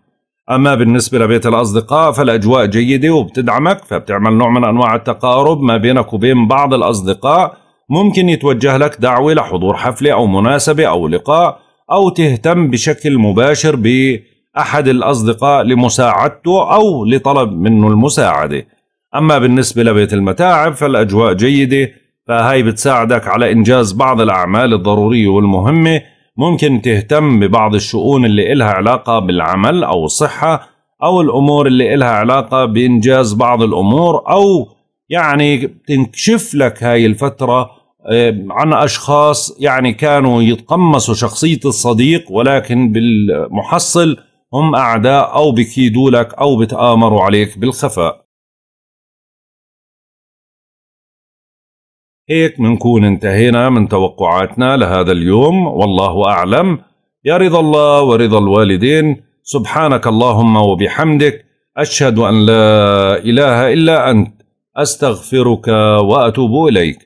اما بالنسبه لبيت الاصدقاء فالاجواء جيده وبتدعمك فبتعمل نوع من انواع التقارب ما بينك وبين بعض الاصدقاء ممكن يتوجه لك دعوه لحضور حفله او مناسبه او لقاء أو تهتم بشكل مباشر بأحد الأصدقاء لمساعدته أو لطلب منه المساعدة أما بالنسبة لبيت المتاعب فالأجواء جيدة فهي بتساعدك على إنجاز بعض الأعمال الضرورية والمهمة ممكن تهتم ببعض الشؤون اللي إلها علاقة بالعمل أو الصحة أو الأمور اللي إلها علاقة بإنجاز بعض الأمور أو يعني تنكشف لك هاي الفترة إيه، عن اشخاص يعني كانوا يتقمصوا شخصيه الصديق ولكن بالمحصل هم اعداء او بكيدوا لك او بتامروا عليك بالخفاء. هيك بنكون انتهينا من توقعاتنا لهذا اليوم والله اعلم يا رضا الله ورضا الوالدين سبحانك اللهم وبحمدك اشهد ان لا اله الا انت استغفرك واتوب اليك.